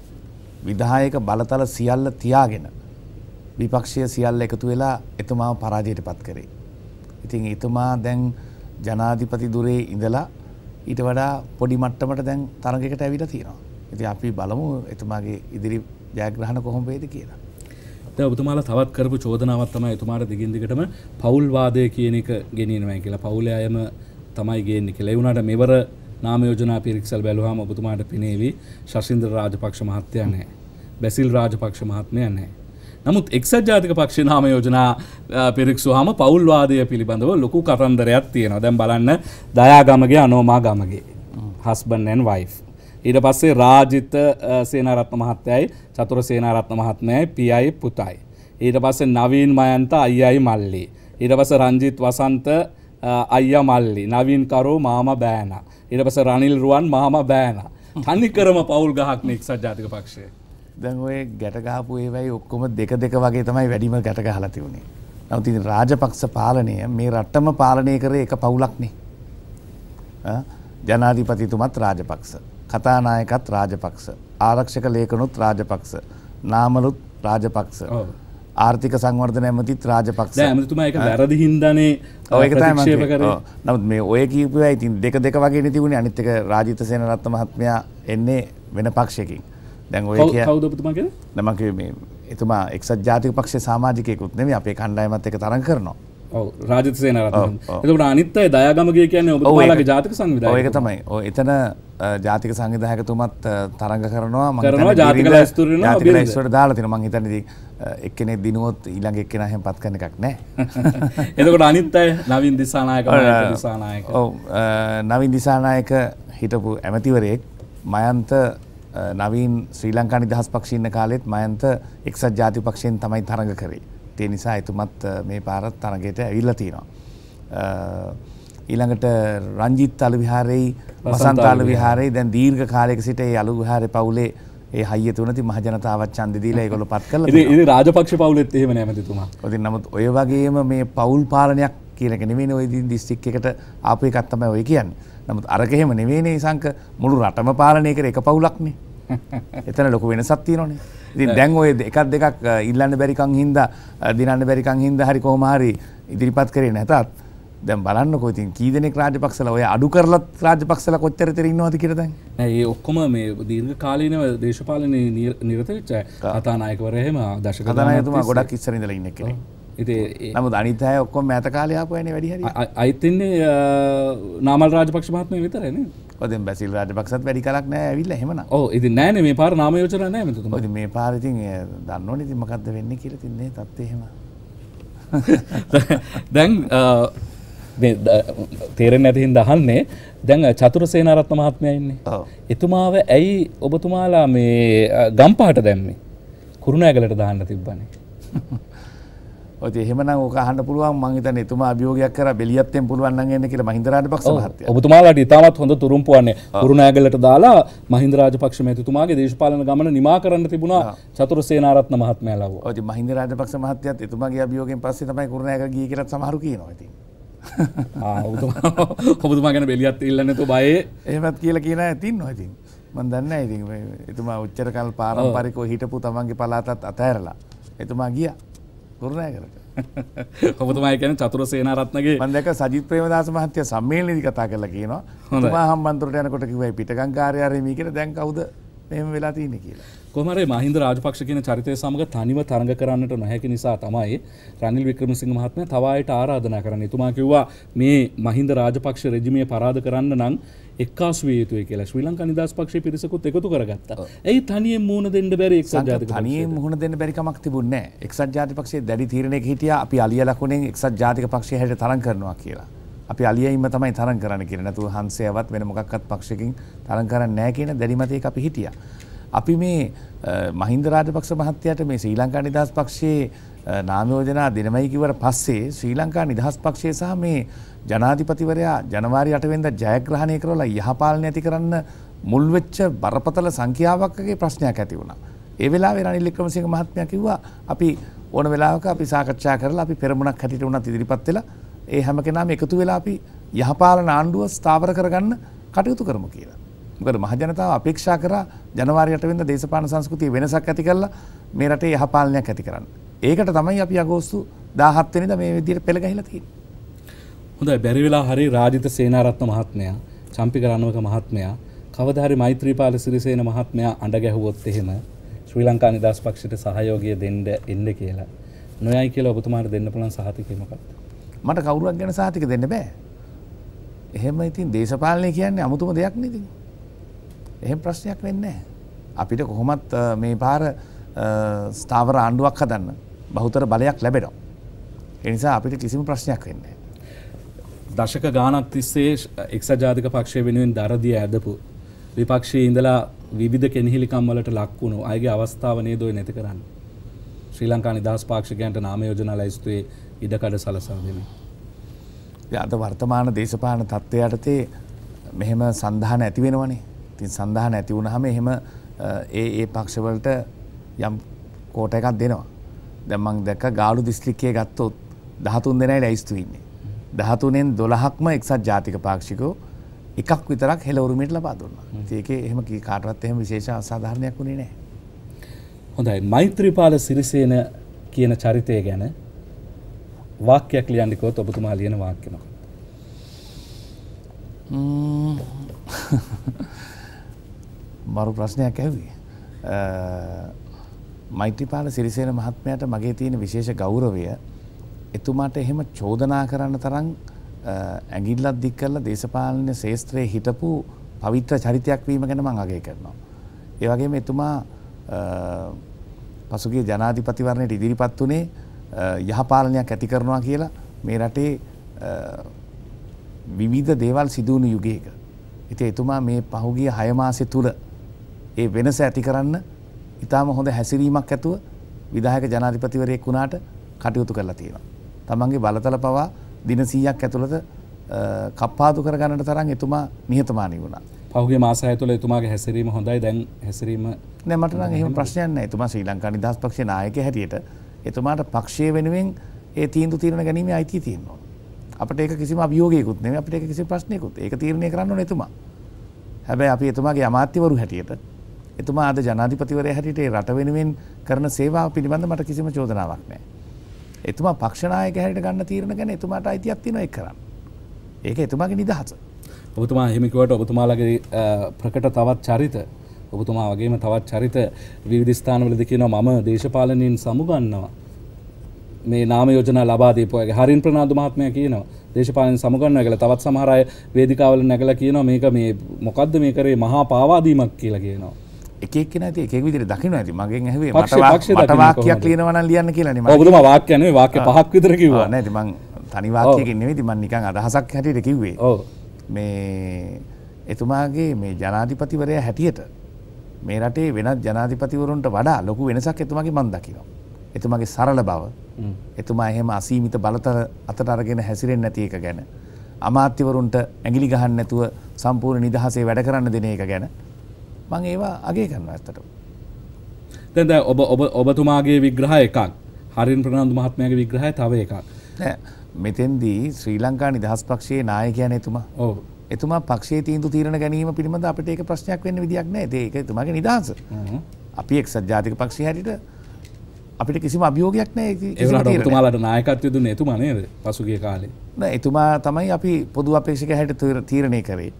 විධායක බලතල සියල්ල තියාගෙන විපක්ෂය සියල්ල එකතු වෙලා එතුමාව පරාජයටපත් කරේ ඉතින් එතුමා දැන් ජනාධිපති දුරේ ඉඳලා ඊට වඩා පොඩි මට්ටමට දැන් තරගකට ඇවිල තියෙනවා. ඉති අපි බලමු එතුමාගේ ඉදිරි ජයග්‍රහණ කොහොම වේද කියලා. ඔබතුමාලා තවත් කරපු චෝදනාවත් තමයි එතුමාට දිගින් දිගටම පවුල්වාදය කියන එක ගෙනියනවයි කියලා. පවුලේ අයම තමයි ගේන්නේ කියලා. ඒ වුණාට මෙවර නාම යෝජනා පිරික්සල් බැලුවාම ඔබතුමාට පෙනේවි ශෂින්ද්‍ර රාජපක්ෂ මහත්තයා නැහැ. බැසිල් රාජපක්ෂ මහත්මයා නැහැ. නමුත් එක්සත් ජාතික පක්ෂ නාම යෝජනා පිරික්සුවාම පවුල්වාදය පිළිබඳව ලොකු කතන්දරයක් තියෙනවා. දැන් බලන්න දයාගමගේ Anoma Gamage husband and wife ඊට පස්සේ රාජිත සේනාරත්න මහත්තයයි චතුර සේනාරත්න මහත්මයයි පියයි පුතයි. ඊට පස්සේ නවීන් මයන්ත අයියයි මල්ලි. ඊට පස්සේ රංජිත් වසන්ත අයියා මල්ලි. නවීන් කරෝ මාමා බෑනා. ඊට පස්සේ රනිල් රුවන් මාමා බෑනා. තනිකරම පවුල් ගහක් නේ එක්සත් ජාතික පක්ෂය. දැන් ඔය ගැටගහපු ඒවයි ඔක්කොම දෙක දෙක වගේ තමයි වැඩිම ගැටගහලා තිබුණේ. නමුත් ඉතින් රාජපක්ෂ පාලනය මේ රටම පාලනය කරේ එක පවුලක්නේ. ජනාධිපතිතුමත් රාජපක්ෂ, කතානායකත් රාජපක්ෂ, ආරක්ෂක ලේකනුත් රාජපක්ෂ, නාමලුත් රාජපක්ෂ. ආර්ථික සංවර්ධන ඇමතිත් රාජපක්ෂ ඇමතුමා එක වැරදි හින්දනේ ඔයක නමුත් මේ ඔය කීපය ඉතින් දෙක දෙක වගේ නිතිබුණ අනිත්තක රාජිත සේන රත්ත මහත්මයා එන්නේ වෙන පක්ෂයකින්. දැන් ඔය කවුද ඔබතුමා කියන්නේ? නම කිව්වේ මේ එතුමා එක්සත් ජාතික පක්ෂයේ සමාජිකයෙකුත් නෙමෙයි අපේ කණ්ඩායමත් එක්ක තරඟ කරනවා. ඔව් රාජිත සේනාරත්න. එතකොට අනිත් අය දයාගමගේ කියන්නේ ඔබතුමාලාගේ ජාතික සංවිධායක. ඔව් ඒක තමයි. ඔව් එතන ජාතික සංවිධායකතුමත් තරඟ කරනවා මම කරනවා ජාතික ලැයිස්තුරිනවා ජාතික ලැයිස්තුවට දාලා තිනවා මම හිතන්නේ ඉතින් එක්කෙනෙක් දිනුවොත් ඊළඟ එක්කෙනා හැම පත් කරන එකක් නෑ [laughs] එතකොට අනිත් අය නවින් දිසානායක දිසානායක ඔව් නවින් දිසානායක හිටපු ඇමතිවරයෙක් මයන්ත නවීන් ශ්‍රී ලංකා නිදහස් පක්ෂීන්න කාලෙත් මයන්ත එක්සත් ජාති පක්ෂයෙන් තමයි තරඟ කරේ. තිය නිසා එතුමත් මේ පාරත් තරගයට ඇවිල්ල තියෙනවා. ඊළඟට රංජිත් අලු විහාරෙයි වසන්තාල විහාරේ දැන් දීර්ඝ කාලයක සිට ඒ අලු විහාරය පවුලේ ඒ හයිය තුනති මහජනතාවත් චන්දදීලා ඒගොල පත් කල රාජපක්ෂ පවුලත් එහෙම නැමතිතුමා ඔති නමුත් ඔය වගේම මේ පවුල් පාලනයක් කියනක නෙමේ ඔයදින් දිස්ටික් එකට අපේ කත්තම ඔය කියන්නේ නමුත් අරකෙහෙම නෙවේනේ සංක මුළු රටම පාලනය කර එක පවුලක්නේ. [laughs] එතන ලොකු වෙනසක් තියෙනවනේ. ඉතින් දැන් ඔය එකක් දෙකක් ඉල්ලන්න බැරිකම් හින්දා දිනන්න බැරිකම් හින්දා හරි කොහොම හරි ඉදිරිපත් කරේ නැතත් දැන් බලන්නකෝ ඉතින් කී දෙනෙක් රාජපක්ෂලා ඔය අඩු කරලත් රාජපක්ෂලා කොච්චර තෙර ඉන්නවද කියලා දැන් නෑ ඒ ඔක්කොම මේ දීර්ඝ කාලීනව දේශපාලනයේ නිරත වෙච්ච කතානායකවරයා එහෙම දශක කතානායකතුමා ගොඩක් ඉස්සර ඉඳලා ඉන්නේ කෙනෙක් ඉති නමු අනිතය ඔක්කොම ඇත කාලයාපයන වැඩිහ අයිතින්නේ නාමල් රාජපක්ෂ මහත්මය විතරන ද බැසිල් රජපක්ෂත් වැඩි කලක් නෑ ඇවිල්ල හෙමන ඕ ඉති නෑන මේ පාර නාමයෝචර නෑ තු මේ පාරිතින් දන්නෝ නති මකක්ද වෙන්න කියල තින්නේ තත්හෙම [laughs] දැන් තේරෙන් ඇතිහින් දහන්නේ දැන් චතුර සේනාරත්න මහත්මයන්නේ එතුමාව ඇයි ඔබතුමාලා මේ ගම්පාට දැම්මේ කුරුණෑගලට දාන්න තිබ්බනේ [laughs] ඔති හෙමන කහන්න පුළුවන් මංහිතන තුමා අභියෝගයක් කර බෙලියත්තෙන් පුළුවන්න්න කියල මහින්දරාට පක්ෂ ඔබතුමාලට ඉතාමත් හොඳ තුරුම්පුුවන්නේ පුරුණෑගලට දාලා මහින්දරාජ පක්ෂ මැතිතුමාගේ දේශපාලන ගමන නිමා කරන්න තිබුණා චතුර සේනාරත්න මහත්මෑලව ඔති මහින්දරාජ පක්ෂ මහත්‍යත් එතුමගේ අභියෝගෙන් පස්ස තමයි කරුණෑග ගේ කරත් සමහරුකී නොති ඔබතුමා ගැන බෙලියත් ඉල්ලන්නතු බය එහමත් කියලා කියන ඇතින් නොහතින් මන්දන්න ඉති එතුමා උච්චරකල් පාරම් පරිකෝ හිටපු තමන්ගේ පලාතත් අතඇරලා එතුමා ගියා ගොරණය කර හොමතුමයිකැන චතුර සේනාරත්නගේ මදක සජිත් ප්‍රේමදස මහත්‍ය සම්මේලනි කතා කරල කියනවා හොඳ හම්බන්තුරට යනකොට කිවයි පිටකංකාරයාරමීකට දැන් කවුද මෙම වෙලා තියන කියලා කොමරේ මහින්ද රාජපක්ෂ කියන චරිතය සමඟ තනිව තරඟ කරන්නට නොහැකි නිසා තමයි රනිල් වික්‍රමසිංහ මහත්මයා තවායට ආරාධනා කරන්න. එතුමා කිව්වා මේ මහින්ද රාජපක්ෂ රෙජිමේ පරාද කරන්න නම් එක්කාසු විය යුතුයි කියලා ශ්‍රී ලංකා නිදහස් පක්ෂයේ පිරිසකුත් එකතු කරගත්තා. ඒයි තනියෙන් මුහුණ දෙන්න බැරි එක්සත් ජාතික තනියෙන් මුහුණ දෙන්න බැරි කමක් තිබුණේ නැහැ. එක්සත් ජාතික පක්ෂයේ දැඩි තීරණයක හිටියා අපි අලිය ලකුණෙන් එක්සත් ජාතික පක්ෂය හැට තරඟ කරනවා කියලා. අපි අලියයිම තමයි තරන් කරන්න කියෙන නැතු හන්සේවත් වෙන මොකක්වත් පක්ෂකින් තරන් කරන්න නෑ කියන දැරිමතයක අපි හිටිය. අපි මේ මහින්ද රාජපක්ෂ මහත්තයට මේ ශ්‍රී ලංකා නිදහස් පක්ෂයේ නාමයෝජනා දෙනමයි කිවර පස්සේ ශ්‍රී ලංකා නිදහස් පක්ෂය සහ මේ ජනාධිපතිවරයා ජනවාරි 8 වෙනිදා ජයග්‍රහණය කරලා යහපාලනය ඇති කරන්න මුල් වෙච්ච බරපතල සංඛ්‍යාවක්ගේ ප්‍රශ්නයක් ඇති වුණා. ඒ වෙලාවේ රනිල් වික්‍රමසිංහ මහත්මයා කිව්වා අපි ඕන වෙලාවක අපි සාකච්ඡා කරලා අපි පෙරමුණක් හැටියට උනත් ඉදිරිපත් වෙලා ඒ හැම කෙනාම එකතු වෙලා අපි යහපාලන ආණ්ඩුව ස්ථාවර කරගන්න කටයුතු කරමු කියලා. මොකද මහජනතාව අපේක්ෂා කරා ජනවාරි 8 වෙනිදා දේශපාලන සංස්කෘතිය වෙනසක් ඇති කරලා මේ රටේ යහපාලනයක් ඇති කරන්න. ඒකට තමයි අපි අගෝස්තු 17 වෙනිදා මේ විදිහට පෙළ ගහලා තියෙන්නේ. හොඳයි බැරි වෙලා හරි රාජිත සේනාරත්න මහත්මයා, චම්පික රණවක මහත්මයා, කවදා හරි මෛත්‍රීපාල සිරිසේන මහත්මයා අඬ ගැහුවොත් එහෙම ශ්‍රී ලංකා නිදහස් පක්ෂයට සහයෝගය දෙන්න එන්න කියලා. නොයයි කියලා ඔබතුමාට දෙන්න පුළුවන් සහතිකය මොකක්ද? මට කවුරුවක් ගැන සහතික දෙන්න බෑ. එහෙම ඉතින් දේශපාලනය කියන්නේ අමුතුම දෙයක් නේද? එහෙම ප්‍රශ්නයක් වෙන්නේ අපිට කොහොමත් මේ පාර ස්ථාවර ආණ්ඩුවක් හදන්න බහුතර බලයක් ලැබෙනවා. ඒ නිසා අපිට කිසිම ප්‍රශ්නයක් වෙන්නේ දශක ගානක් තිස්සේ එක්ස ජාතික පක්ෂය වෙනුවෙන් දරදිය ඇදපු විපක්ෂයේ ඉඳලා විධ කෙනෙහිලිකම් වලට ලක්වුණු අයගේ අවස්ථාව නේදොයි නැති කරන්න. ශ්‍රී ලංකා නිදහස් පාක්ෂකයන්ට නාම යෝජනා ලයිස්තුවේ ඉඩකඩ සලසා දෙමින්. අද වර්තමාන දේශපාන තත්ත්වයටතේ මෙහෙම සඳහන ඇතිවෙනවනේ තින් සඳහා නැති වුණහම එහෙම ඒ ඒ පක්ෂවලට යම් කෝට එකක් දෙනවා. දැමං දැක ගාලු දිස්ත්‍රික්කය ගත්තොත් දහතුන් දෙනයි ඇයිස්තුවෙන්නේ. දහතුනෙන් දොළහක්ම එක්සත් ජාතික පාක්ෂිකෝ එකක් විතරක් හෙලවරුමට ලබා දුන්න. ඒක එහෙම කාටවත් එහෙම විශේෂ අසාධාරණයක් වුණේ නෑ. හොඳයි මෛත්‍රීපාල සිරිසේන කියන චරිතය ගැන වාක්‍යයක් ලියන්නිකොත් ඔබතුමා ලියන වාක්‍යමක. මරු ප්‍රශ්නයක් ඇවී. මෛත්‍රපාල සිරිසේන මහත්මයට මගේ තියෙන විශේෂ ගෞරවය එතුමාට එහෙම චෝදනා කරන්න තරන් ඇගිල්ලත් දික් කරලා දේශපාලන ශේස්ත්‍රයේ හිටපු පවිත්‍ර චරිතයක් වීම ගැන මං අගේ කරනවා. ඒ වගේම එතුමා පසුගේ ජනාධිපතිවරණයට ඉදිරිපත් වනේ යහපාලනයක් ඇති කරනවා කියලා මේ රටේ විවිධ දේවල් සිදුවුණු යුගයක. ඉති එතුමා මේ පහුගිය හයමාසෙ තුළ ඒ වෙනස ඇති කරන්න ඉතාම හොඳ හැසිරීමක් ඇතුව විදාහක ජනාධිපතිවරයෙක් වුණාට කටයුතු කරලා තියෙනවා. තමන්ගේ බලතල පවා දින 100ක් ඇතුළත කප්පාදු කරගන්නට තරම් එතුමා නිහතමානී වුණා. පහුගේ මාස ඇතුළත එතුමාගේ හැසිරීම හොඳයි දැන් හැසිරීම නෑ මට නම් එහෙම ප්‍රශ්නයක් නෑ. එතුමා ශ්‍රී ලංකා නිදහස් පක්ෂයේ නායකයෙක් හැටියට එතුමාට පක්ෂය වෙනුවෙන් ඒ තීන්දුව తీරන ගැනීමේ අයිතිය තියෙනවා. අපිට ඒක කිසිම අභියෝගයකුත් නෙමෙයි අපිට ඒක කිසිම ප්‍රශ්නයකුත්. ඒක තීරණය කරන්න ඕනේ එතුමා. හැබැයි අපි එතුමාගේ අමාත්‍යවරු හැටියට එතුමා අද ජනාධිපතිවරය හැටියට රට වෙනුවෙන් කරන සේවාව පිළිබඳ මට කිසිම චෝදනාවක් නෑ. එතුමා පක්ෂනායක හැට ගන්න තීරණ ගැන එතුමාට අයිතියක් තින එක් කරන්න. ඒක එතුමාගේ නිදහස. ඔබතුමා හිමිකුවට ඔබතුමාලගේ ප්‍රකට තවත් චරිත ඔබතුමා වගේම තවත් චරිත විවිධස්ථානවලද කියනවා මම දේශපාලනයෙන් සමුගන්නවා. මේ නාම යෝජනා ලබා දීපුවාගේ හරින් ප්‍රනාද මහත්මය කියනවා දේශපාලන සමුගන්නවා කියලා තවත් සමහර අය වේදිකාවල නැගලා කියනවා මේක මේ මොකද්ද මේ කරේ මහා පාවාදීමක් කියලා කියනවා. එකක් නැති එකක් විදිර දකින ඇති මගෙන් ඇහවේ මට වාක්‍යයක් ලියනවන ලියන්න කියලන ඔබතුම වාක්‍යන වාක්‍ය පහක් විතර කිවවා නැති මං තනිවාක්‍යයෙන් නෙවෙති මන් නිකන් අදහසක් හැටියට කිව්වේ මේ එතුමාගේ මේ ජනාධිපතිවරය හැටියට මේ රටේ වෙනත් ජනාධිපතිවරුන්ට වඩා ලොකු වෙනසක් එතුමගේ මන් දකිනවා. එතුමගේ සරල බව එතුමා එහෙම අසීමිත බලතර අතට අරගෙන හැසිරෙන් නැති එක ගැන. අමාත්‍යවරුන්ට ඇගිලි ගහන්න නැතුව සම්පූර්ණ නිදහසේ වැඩ කරන්න දෙන එක ගැන මං ඒවා අගේ කරන්න ඇත්තට. දැද ඔබ ඔබ ඔබතුමාගේ විග්‍රහ එකක් හරින් ප්‍රනාාන්දු මහත්මයගේ විග්‍රහය තව එකක්. මෙතෙන්දී ශ්‍රී ලංකා නිදහස් පක්ෂයේ නායකයන එතුමා ඕ එතුමා පක්ෂේ තීන්දු තීරණ ගැනීම පිළිබඳ අපිට ඒක ප්‍රශ්නයක් වෙන්න විදියක් නැහැ. ඒක එතුමාගේ නිදහස. අපි එක්සත් ජාතික පක්ෂය හැටියට අපිට කිසිම අභියෝගයක් නැහැ. ඒවලට එතුමාලට නායකත්වය දුන්නේ එතුමා නේද? පසුගිය කාලේ. නෑ එතුමා තමයි අපි පොදු අපේක්ෂක හැටියට තීරණය කරේ.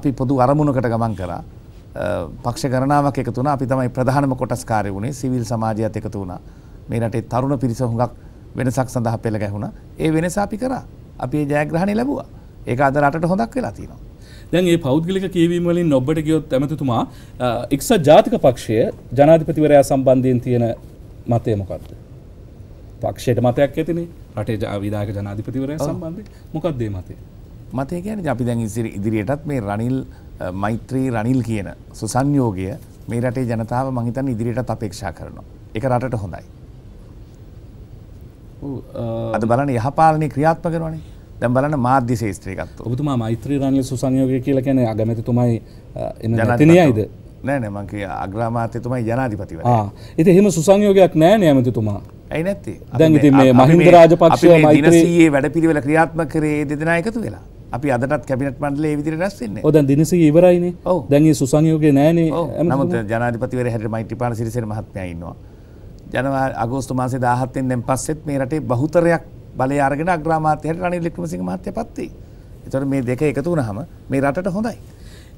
අපි පොදු අරමුණකට ගමන් කරා. පක්ෂ ගණනාවක් එකතු වුණා. අපි තමයි ප්‍රධානම කොටස්කාරය වුණේ. සිවිල් සමාජයත් එකතු වුණා. මේ රටේ තරුණ පිරිස හුඟක් වෙනසක් සඳහා පෙළ ගැහුණා. ඒ වෙනස අපි කරා. අපි ඒ ජයග්‍රහණය ලැබුවා. ඒක අද රටට හොඳක් වෙලා තියෙනවා. දැන් ඒ පෞද්ගලික කියවීම් වලින් ඔබට ගියොත් ඇමතිතුමා එක්සත් ජාතික පක්ෂය ජනාධිපතිවරයා සම්බන්ධයෙන් තියෙන මතය මොකක්ද? පක්ෂයට මතයක් ඇතිනේ. රටේ විධායක ජනාධිපතිවරයා සම්බන්ධයෙන් මොකක්ද මේ මතය? මතය ගැන අපි දැන් ඉසිරි ඉදිරියටත් මේ රනිල් මෛත්‍රී රනිල් කියන සුසංයෝගය මේ රටේ ජනතාව මහිතන් ඉදිරියටත් අපේක්ෂා කරනවා. එක රටට හොඳයි. අද බලන යහපාලනය ක්‍රියාත්මකරනේ දැම් බලන මාධ්‍ය ශේත්‍රයකත් ඔබතුමා මෛත්‍රී රනිල් සුසංයෝගය කියලා කියන අගමැතිතුමයි එම ජනතිනයයිද නෑන මගේ අග්‍රාමාත්‍යතුමයි ජනාධිපතිව එති එහෙම සුසංයෝගයක් නෑ නෑමතිතුමා ඇයි නැත්තේ දැන් ඉති මේ මහින්ද රාජපක්ෂ මෛත්‍රයේ වැඩ පිළිවෙල ක්‍රියාත්ම කරේ දෙදෙන එකතු වෙලා අපි අදටත් කැබිනට මන්ඩලේ විදිර රැස්වෙන්නේ ඔද දිනස ඉවරයින දැන්ගේ සුසංයෝගේ නෑන නමුත් ජනාධපතිවර හැට මයිටි පාන සිරිසර මහත්මයන්නවා. ජනවා අගෝස්තු මාසේ දාහත්තෙන් දැම් පස්සෙත් මේ රටේ බහුතරයක් බල අරගෙන අග්‍රාමාතයට රනි ලික්මසිංහ මහත්‍ය පත්ති. එතොට මේ දෙක එකතු වුණහම මේ රටට හොඳයි.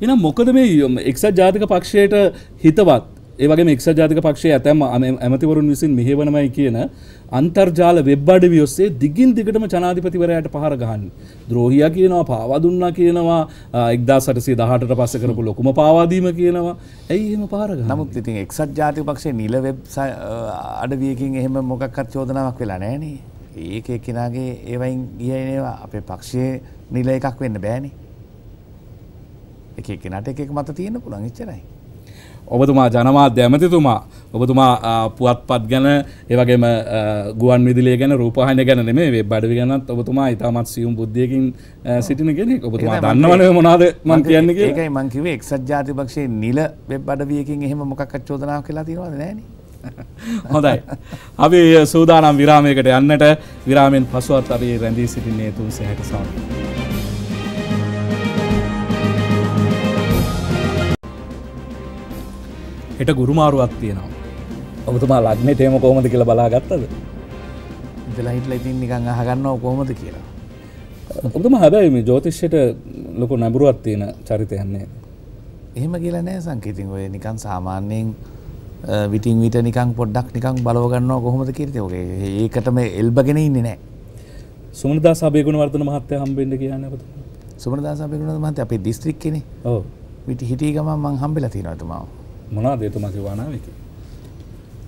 එනම් මොකද මේ එක්සත් ජාතික පක්ෂයට හිතවත් ඒවගේ එක්ෂ ජාතික පක්ෂය ඇතැම ඇමතිවරුන් විසින් මෙහවනමයි කියන අන්තර්ජාල වෙබ්බඩවි ඔස්සේ දිගින් දිගටම ජනාධිපතිවරයට පහර ගහන්න. ද්‍රෝහිය කියනවා පාවදුන්නා කියනවා එක්දා සටසේ දහට පස්ස කරපු ලොකුම පාවාදීම කියනවා ඇයි එම පාරග නමුත් ඉතින් එක්සත් ජාතික පක්ෂේ නිල වෙබ් අඩවියකින් එහෙම මොකක්කත් චෝදනාවක් වෙලා නෑනේ. ඒක එක්කෙනගේ ඒවයින් ගියනවා අපේ පක්ෂයේ නිල එකක් වෙන්න බෑනේ. එක එක්කෙනට එකක් මත තියෙන පුළන් ච්චරයි. ඔබතුමා ජනමාධ්‍ය ඇමතිතුමා ඔබතුමා පුවත්පත් ගැන ඒවගේම ගුවන් විදිලේ ගැන රූපහන ගැන නෙමේ වේ බඩවි ගැනත් ඔබතුමා ඉතාමත් සියුම් බුද්ධියකින් සිටින කෙනෙක් ඔබතුමා දන්නවන මොනාද මං කියන්නේ ඒකයි මංකිවේ එක්සත් ජාතිපක්ෂයේ නිල වෙබ් අඩවියකින් එහෙම මොකක් චෝදනාව කියලා තිරවාද නෑනේ [laughs] හොඳයි. අපි සූදානම් විරාමයකට යන්නට විරාමෙන් පසුවත් අපි රැඳී සිටින්නේ තුන් සැහැට සමඟ. හෙට ගුරුමාරුවක් තියෙනවා ඔබතුමා ලක්නේ තේම කොහොමද කියලා බලාගත්තද ඉදලහිටල ඉතින් නිකං අහගන්නව කොහොමද කියලා ඔබතුම හැබැයි මේ ජෝතිෂ්‍යයට ලොකු නැඹුරුවක් තියෙන චරිතයන්නේ එහෙම කියලා නෑ සංකීතින් ඔය නිකන් සාමාන්‍යයෙන් විටින් විට නිකං පොඩ්ඩක් නිකං බලවගන්නවා කොහොමද කියරත ඔගේ ඒකටම එල්බගෙන ඉන්නේ නෑ සුමනදා සබේගුණ වර්ධන මහත්තය හම්බෙන්ඩ කියන්න සුමනදා සබේගුණ මහත අපේ දිස්ත්‍රික්කනේ ඕ විට හිටිය ගම මං හම්බෙලා තියෙනවතුමාව මොනා දේතුමා කිවවානාව එක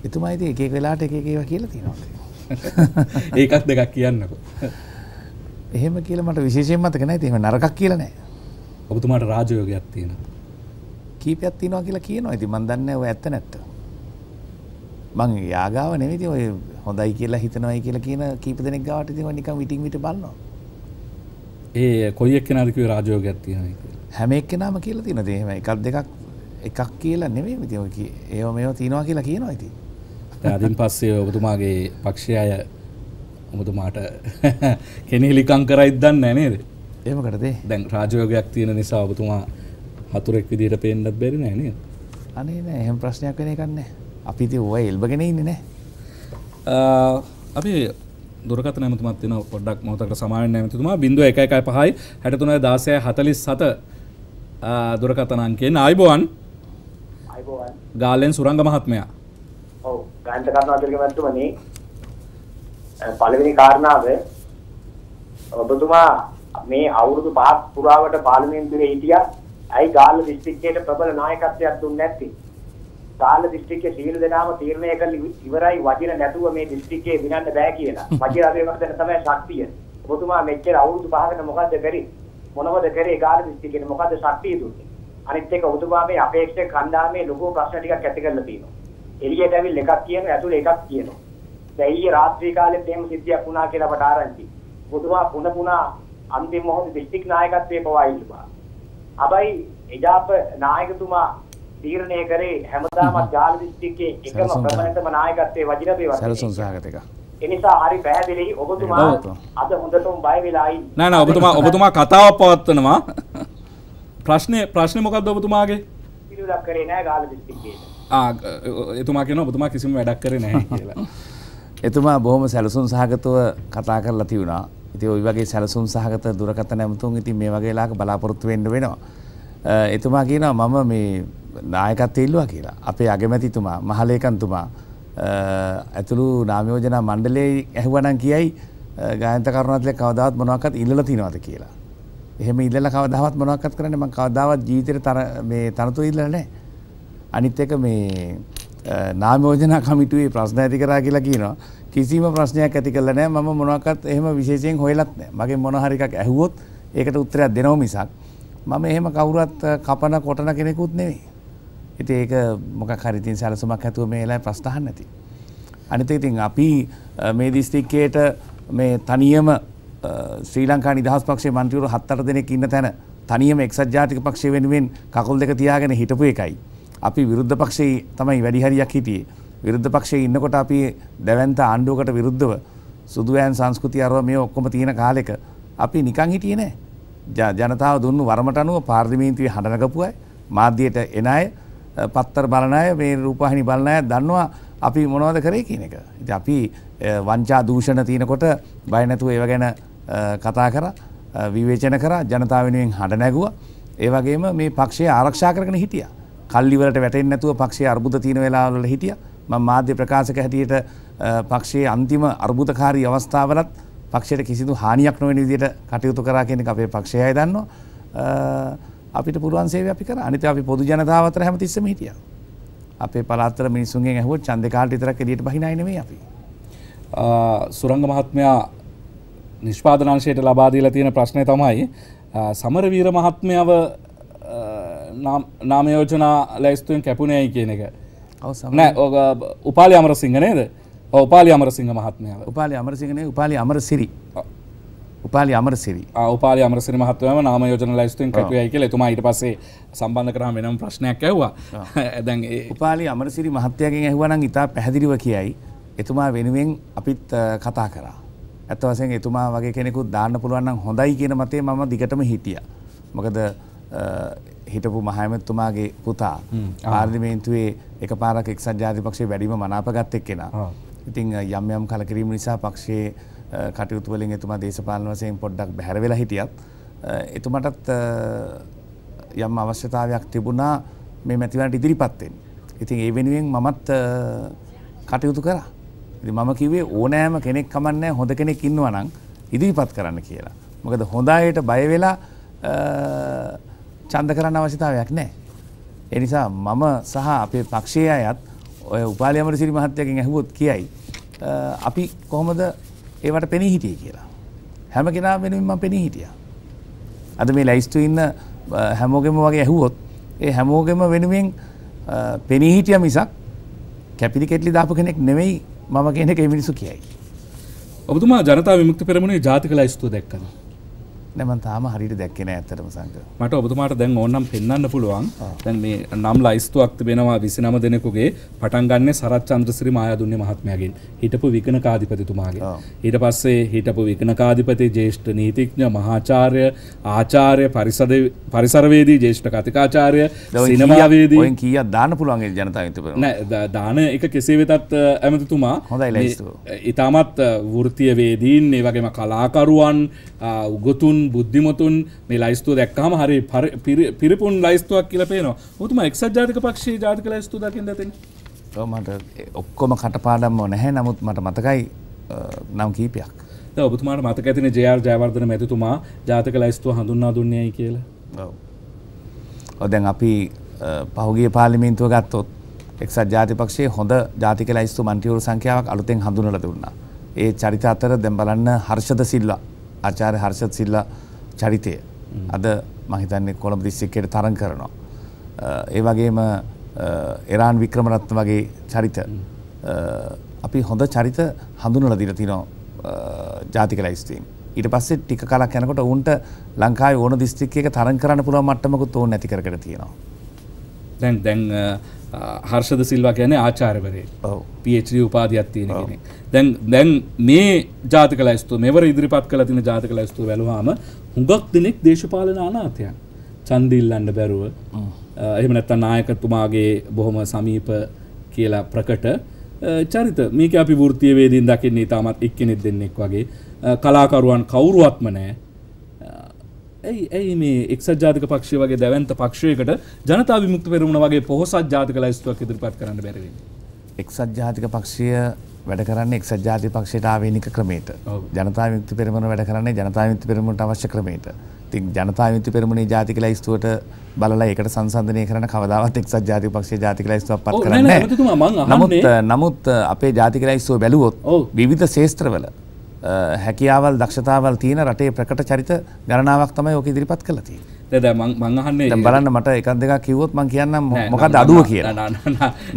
එතුමා ඉති එකක් වෙලාට එක ඒවා කියලා තියෙනවා [laughs] ඒකක් දෙකක් කියන්නකෝ එහෙම කියලා මට විශේෂයෙන් මතක නැහැ ඉතින් නරකක් කියලා නැහැ ඔබතුමාට රාජයෝගයක් තියෙනවා කීපයක් තියෙනවා කියලා කියනවා ඉතින් මම දන්නේ ඔය ඇත්ත නැත්ත මං යාගාව නෙමෙයි ඉතින් ඔය හොඳයි කියලා හිතනවායි කියලා කියන කීප දෙනෙක් ගාවට ඉතින් මම නිකන් විටින් විට බලනවා ඒ කොයි එක්කෙනාද කිව්වේ රාජයෝගයක් තියෙනවා කියලා හැම එක්කෙනාම කියලා තියෙනවා ඉතින් එහෙම එකක් දෙකක් එකක් කියලා නෙවේ විති ඔය ඒව මේව තියෙනවා කියලා කියනවා ඉති අදින් පස්සේ ඔබතුමාගේ පක්ෂය අය ඔබතුමාට [laughs] කෙනෙලිකං කරයිත් දන්න නේද ඒමකටදේ දැන් රාජයෝගයක් තියෙන නිසා ඔබතුමා හතුරෙක් විදිට පේෙන්න්නත් බැරි නෑන අනේ නෑ එහෙම ප්‍රශ්නයක් වෙන එකන්නේ අපි ති ඔය එල්බගෙන ඉන්න නෑ අපි දුරකත නැමතුමත් වෙන පොඩක් මොතකට සමාන නැමතුමා බිඳුව එකයි පහයි හැටතුනයි දාසය හතලිස් සත දුරකතනන්කෙන් අයිබෝවන් ගාල්ලෙන් සුරංග මහත්මයා ඔව් ගාන්ට කරුණාදරගේ මැතිතුමනි පළවෙනි කාරණාව ඔබතුමා මේ අවුරුදු පහක් පුරාවට පාර්ලිමේන්තුවේ හිටියා ඇයි ගාල්ල දිස්ත්‍රික්කයේ ප්‍රබල නායකත්වයක් දුන්නේ නැත්තේ ගාල්ල දිස්ත්‍රික්කයේ සීල දෙනාම තීරණය කළ ඉවරයි වදින නැතුව මේ දිස්ත්‍රික්කයේ විනන්න බෑ කියලා වජිර අබේවර්ධන තමයි ශක්තිය ඔබතුමා මෙච්චර අවුරුදු පහකට මොකද්ද කරේ මොනවද කරේ ගාල්ල දිස්ත්‍රික්කයේ මොකද්ද ශක්තිය දුන්නේ අනිත් එක උතුමාමේ අපේක්ෂක කණ්ඩායමේ ලොකු ප්‍රශ්න ටිකක් ඇති කරලා තියෙනවා. එළියට ඇවිල් එකක් කියන ඇතුළේ එකක් කියනවා. දැන් ඊයේ රාත්‍රී කාලෙත් එහෙම සිද්ධියක් වුණා කියලා අපට ආරංචි. පුදුමා පුන පුනා අන්තිම මොහොත දිස්ත්‍රික් නායකත්වයේ පවා ඉල්ලුවා. අබයි එජාප නායකතුමා තීරණය කරේ හැමදාමත් ජාල දිස්ත්‍රික්කයේ එකම ප්‍රබලතම නායකත්වයේ වජිරපේ වගේ. සැලසුම් සහගතක. එනිසා හරි පැහැදිලි ඔබතුමා අද හොඳටම බය වෙලා ඉන්නේ. නෑ නෑ ඔබතුමා ඔබතුමා කතාවක් පවත්වනවා. ප්‍රශ්නය ප්‍රශ්න මොකක් දොබතුමාගේ එතුමා කියන ඔබතුමා කිසිම වැඩක් කර නෑ කියලා. [laughs] එතුමා බොහොම සැලසුම් සහගතව කතා කරලා තිවුණා ඉති ඔයි වගේ සැලසුම් සහගත දුරකත නැමතුන් ඉතින් මේ වගේලාක බලාපොරොත්තු වෙන්න වෙනවා. එතුමා කියනවා මම මේ නායකත්තෙල්ලවා කියලා අපේ අගමැතිතුමා මහලේකන්තුමා ඇතුළු නාමයෝජනා මණ්ඩලේ ඇහුවනන් කියයි ගායන්ත කරුණත්ලේ කවදාවත් මොනවක්ත් ඉල්ල තිනවාද කියලා. එහෙම ඉල්ලලා කවදාවත් මොනවක්වත් කරන්නේ මම කවදාවත් ජීවිතේට තර මේ තනතුරු ඉල්ලලා නැහැ. අනිත් එක මේ නාම යෝජනා කමිටුවේ ප්‍රශ්න ඇති කරා කියලා කියනවා. කිසිම ප්‍රශ්නයක් ඇති කළා නැහැ. මම මොනවක්වත් එහෙම විශේෂයෙන් හොයලත් නැහැ. මගෙන් මොන හරි එකක් ඇහුවොත් ඒකට උත්තරයක් දෙනව මිසක් මම එහෙම කවුරුත් කපන කොටන කෙනෙකුත් නෙවෙයි. ඉතින් ඒක මොකක් හරි තින් සැලසුමක් ඇතුව මේ වෙලාවේ ප්‍රශ්න අහන්න ඇති. අනිත් එක ඉතින් අපි මේ දිස්ත්‍රික්කයේට මේ තනියම ශ්‍රී ලංකා නිදහස් පක්ෂේ මන්ත්‍රීවරු හත්තර දෙනෙක් ඉන්න තැන තනියම එක්සත් ජාතික පක්ෂය වෙනුවෙන් කකුල් දෙක තියාගෙන හිටපු එකයි. අපි විරුද්ධ පක්ෂයේ තමයි වැඩි හරියක් හිටියේ. විරුද්ධ පක්ෂයේ ඉන්නකොට අපි දැවැන්ත ආණ්ඩුවකට විරුද්ධව සුදුවෑන් සංස්කෘතිය අරව මේ ඔක්කොම තියෙන කාලෙක අපි නිකන් හිටියේ නෑ. ජනතාව දුන්නු වරමට අනුව පාර්ලිමේන්තුවේ හඬනකපුවයි මාධ්‍යයට එන අය පත්තර බලන අය මේ රූපවාහිනී බලන අය දන්නවා අපි මොනවද කරේ කියන එක. ඉතින් අපි වංචා දූෂණ තිනකොට බය නැතුව ඒව ගැන කතා කර විවේචන කර ජනතාවෙනුවෙන් හඬ නැගුව ඒවගේම මේ පක්ෂය ආරක්ෂා කරන හිටිය කල්ලිවලට වැටෙන් නැතුව පක්ෂේ අර්බුද තියන වෙලාවල හිටිය ම මාධ්‍ය ප්‍රකාශක හැටියට පක්ෂයේ අන්තිම අර්බුතකාරී අවස්ථාවලත් පක්ෂයට කිසිදු හානියක් නොවෙන විදිට කටයුතු කරා කියෙනෙ අපේ පක්ෂයය දන්නවා අපිට පුරුවන්සේ අපි කර අනිත අපි පොදු ජනතාවතර හැමතිස්සම හිටිය අපේ පලාත්තර මිනිසුන්ගේ ඇහුව චන්දකාල්ටිතරක් එලියට බහිනයිනවේ අපි සුරංග මහත්මයා නිෂ්පාදනංශයට ලබාදීල තියෙන ප්‍රශ්නය තමයි සමරවීර මහත්මයාව නාමයෝජනා ලැස්තුවෙන් කැපුණයයි කියන එක ඕක උපාලි අමරසිංහ නේද උපාලි අමරසිංහ මහත්මයාව උපාලි අමරසිංහනේ උපාලි අමරසිරි උපාලි අමරසිරි උපාලි අමරසිරි මහත්මයාව නාමයෝජන ලැස්තුවෙන් කැපුවයි කියලා එතුමා ඊට පස්සේ සම්බන්ධ කරාම වෙනම ප්‍රශ්නයක් ඇහුවා [laughs] දැන් උපාලි අමරසිරි මහත්තයාගෙන් ඇහුවා නම් ඉතා පැහැදිලිව කියයි එතුමා වෙනුවෙන් අපිත් කතා කරා ඇත්තවසෙන් එතුමා වගේ කෙනෙකුත් දාන්න පුළුවන්නම් හොඳයි කියන මතේ මම දිගටම හිටිය. මොකද හිටපු මහමත්තුමාගේ පුතා ආර්ධිමේන්තුවේ එක පාරක් එක් සංජාතිපක්ෂය වැඩීම මනාපගත්තෙක් කෙන. ඉතිං යම් යම් කලකිරීම නිසා පක්ෂයේ කටයුතුවලින් එතුමා දේශපාලන වසයෙන් පොඩ්ඩක් බැරවෙලා හිටියත්. එතුමටත් යම් අවශ්‍යතාවයක් තිබුණා මේ මැතිවලට ඉදිරිපත්තෙන්. ඉතින් ඒ වෙනුවෙන් මමත් කටයුතු කරා. මම කිවේ ඕනෑම කෙනෙක් කමන්නෑ හොඳ කෙනෙක් ඉන්නවනං ඉදිරිපත් කරන්න කියලා. මොකද හොඳයට බයවෙලා චන්ද කරන්න අවශ්‍යතාවයක් නෑ. එනිසා මම සහ අපේ පක්ෂය අයත් ඔය උපාලයමට සිරි මහත්තයකින් ඇහුවොත් කියයි. අපි කොහොමද ඒවට පෙනී හිටිය කියලා. හැම කෙනා වෙනුවම පෙනී හිටිය. අද මේ ලයිස්තු ඉන්න හැමෝගෙම වගේ ඇහුවොත් ඒ හැමෝගෙම වෙනුවෙන් පෙනී හිටිය මිසක් කැපිලි කෙටලි දාපු කෙනෙක් නෙවෙයි මම කෙනෙක මිනිසු කියයි. ඔබතුමා ජනතා විමුක්ති පෙරමුණේ ජාතික ලයිස්තුව දැක්කනවා. නැමන් තාම හරිට දැක්කෙන ඇතරම සංක මට ඔබතුමාට දැන් ඕන්නම් පෙන්න්න පුළුවන් දැන් මේ නම් ලයිස්තුවක් තිබෙනවා විසි නම දෙනෙකුගේ පටන්ගන්න සරත් චන්ද්‍රසිරි මායදුන්නේ මහත්මයගෙන් හිටපු විකන කාධිපතිතුමාගේ ඊට පස්සේ හිටපු විකන කාධිපති ජේෂ්ඨ නීතිඥ මහාචාර්ය ආචාර්ය පරිසද පරිසරවේදී ජේෂ්ඨ කතිකාචාර්ය සිනමාවේදී කිය දාන පුළුවන්ගේ ජනතාවතුප දාන එක කෙසේ වෙතත් ඇමතිතුමා හොඳයි ඉතාමත් වෘතියවේදීන් ඒ වගේම කලාකරුවන් උගතුන් බුද්ධිමතුන් මේ ලයිස්තුව දැක්කහම හරි පිරිපුන් ලයිස්තුවක් කියලා පේනවා. ඔතුම එක්සත් ජාතික පක්ෂයේ ජාතික ලයිස්තුව දකින්න ඇතින්. මට ඔක්කොම කටපාඩම් නැහැ නමුත් මට මතකයි නම් කීපයක්. ඔබතුමාට මතක ඇතින ජයාර් ජයවර්ධන මැතිතුමා ජාතක ලයිස්තුව හඳුන්වා දුන්නේයි කියලා. ඔව්. දැන් අපි පහුගිය පාර්ලිමේන්තුව ගත්තොත් එක්සත් ජාතිපක්ෂයේ හොඳ ජාතික ලයිස්තු මන්ත්‍රීවරු සංඛ්‍යාවක් අලුතෙන් හඳුනලා දුන්නා. ඒ චරිත අතර දැන් බලන්න හර්ෂද සිල්වා ආචාර්ය හර්ෂත් සිල්ලා චරිතය අද මහිතන්නේ කොළඹ දිස්ත්‍රික්කයට තරඟ කරනවා. ඒ වගේම එරාන් වික්‍රමරත්න වගේ චරිත අපි හොඳ චරිත හඳුනලා දීලා තිනවා ජාතික ලයිස්තුවෙන්. ඊට පස්සේ ටික කලක් යනකොට උන්ට ලංකාවේ ඕන දිස්ත්‍රික්කයක තරඟ කරන්න පුළුවන් මට්ටමකුත් ඕන නැති කරගෙන තියෙනවා. දැන් දැන් හර්ෂද සිල්වා කියන ආචාරවරේ පH උපාධයක් තියෙන කෙනෙක්. දැන් දැන් මේ ජාතික ලැයිස්තුව මෙවර ඉදිරිපත් කළ තියෙන ජාතික ලැයිස්තුව බැලුවාම හුඟක් දෙනෙක් දේශපාලන අනාථයන්. ඡන්ද ඉල්ලන්න බැරුව එහෙම නැත්නම් නායකතුමාගේ බොහොම සමීප කියලා ප්‍රකට චරිත මේක අපි වෘත්තීය වේදීන් දකින්නේ තාමත් එක්කෙනෙක් දෙන්නෙක් වගේ කලාකරුවන් කවුරුවත්ම නැහැ. ඇයි ඇයි මේ එක්සත් ජාතික පක්ෂය වගේ දැවන්ත පක්ෂයකට ජනතා විමුක්ත පෙරමුණ වගේ පොහොසත් ජාතික ලැයිස්තුවක් ඉදිරිපත් කරන්න බැරි වෙන්නේ එක්සත් ජාතික පක්ෂය වැඩ කරන්නේ එක්සත් ජාතික පක්ෂයට ආවේනික ක්‍රමයට ජනතා විමුක්ති පෙරමුණ වැඩ කරන්නේ ජනතා විමුක්ති පෙරමුණට අවශ්‍ය ක්‍රමයට ඉතින් ජනතා විමුක්ති පෙරමුණේ ජාතික ලැයිස්තුවට බලලා ඒකට සංසන්දනය කරන කවදාවත් එක්සත් ජාතික පක්ෂයේ ජාතික ලැයිස්තුවක් පත් කරන්නේ නැහැ. නමුත් නමුත් අපේ ජාතික ලැයිස්තුව බැලුවොත් විවිධ ශේස්ත්‍රවල හැකියාවල් දක්ෂතාවල් තියෙන රටේ ප්‍රකට චරිත ගණනාවක් තමයි ඕක ඉදිරිපත් කළා තියෙන්නේ. දැන් මං අහන්නේ දැන් බලන්න මට එකක් දෙකක් කිව්වොත් මං කියන්නම් මොකක්ද අඩුව කියලා.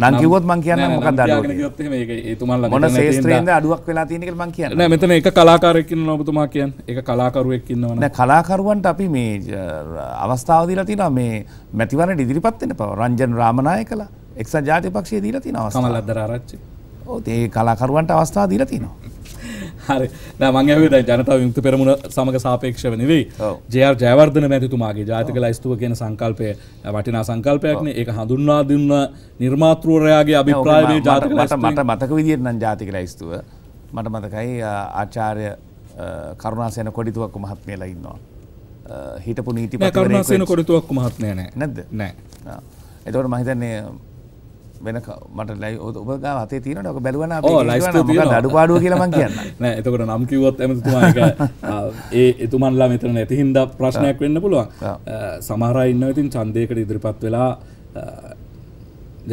නම් කිව්වොත් මං කියන්නම් මොකක්ද අඩුව කියලා. මොන ශේත්‍රයෙන්ද අඩුවක් වෙලා තියෙන කියලා මං කියන්නේ. නෑ මෙතන එක කලාකාරයෙක් ඉන්නවා ඔබතුමා කියන්නේ. එක කලාකරුවෙක් ඉන්නවනේ. නෑ කලාකරුවන්ට අපි මේ අවස්ථාව දීලා තියෙනවා මේ මැතිවරණයට ඉදිරිපත් වෙන්න බව. රංජන් රාමනායකලා එක්සත් ජාතික පක්ෂය දීලා තියෙනවා. කමල් අද්දර ආරච්චි. ඔව් ඒ කලාකරුවන්ට අවස්ථාව දීලා තියෙනවා. හරි නෑ මං ඇහුවේ දැන් ජනතාව විමුක්ති පෙරමුණ සමග සාපේක්ෂව නෙවෙයි ජේ.ආර් ජයවර්ධන මැතිතුමාගේ ජාතික ලයිස්තුව කියන සංකල්පය වටිනා සංකල්පයක්නේ ඒක හඳුන්වා දුන්න නිර්මාතෘවරයාගේ අභිප්‍රාය මේ ජාතික ලයිස්තුව මට මතක විදියට නම් ජාතික ලයිස්තුව මට මතකයි ආචාර්ය කරුණාසේන කොඩිතුවක්කු මහත්මියලා ඉන්නවා. හිටපු නීතිපතිවරයෙක් කරුණාසේන කොඩිතුවක්කු මහත්මයා නෑ. නැද්ද? නෑ. එතකොට මම හිතන්නේ වෙන මට ලයි ඔබ ගතේ තින ක බැලවන අඩුපාඩුව කියලම කියන්න [laughs] නෑ එතකට නම් කිවොත් ඇමතුමාක [laughs] ඒ එතුමන්ලා මෙතරන ඇති හින්ද ප්‍රශ්නයක් වෙන්න පුළුවන් සමහර ඉන්න ඉතින් චන්දයකට ඉදිරිපත් වෙලා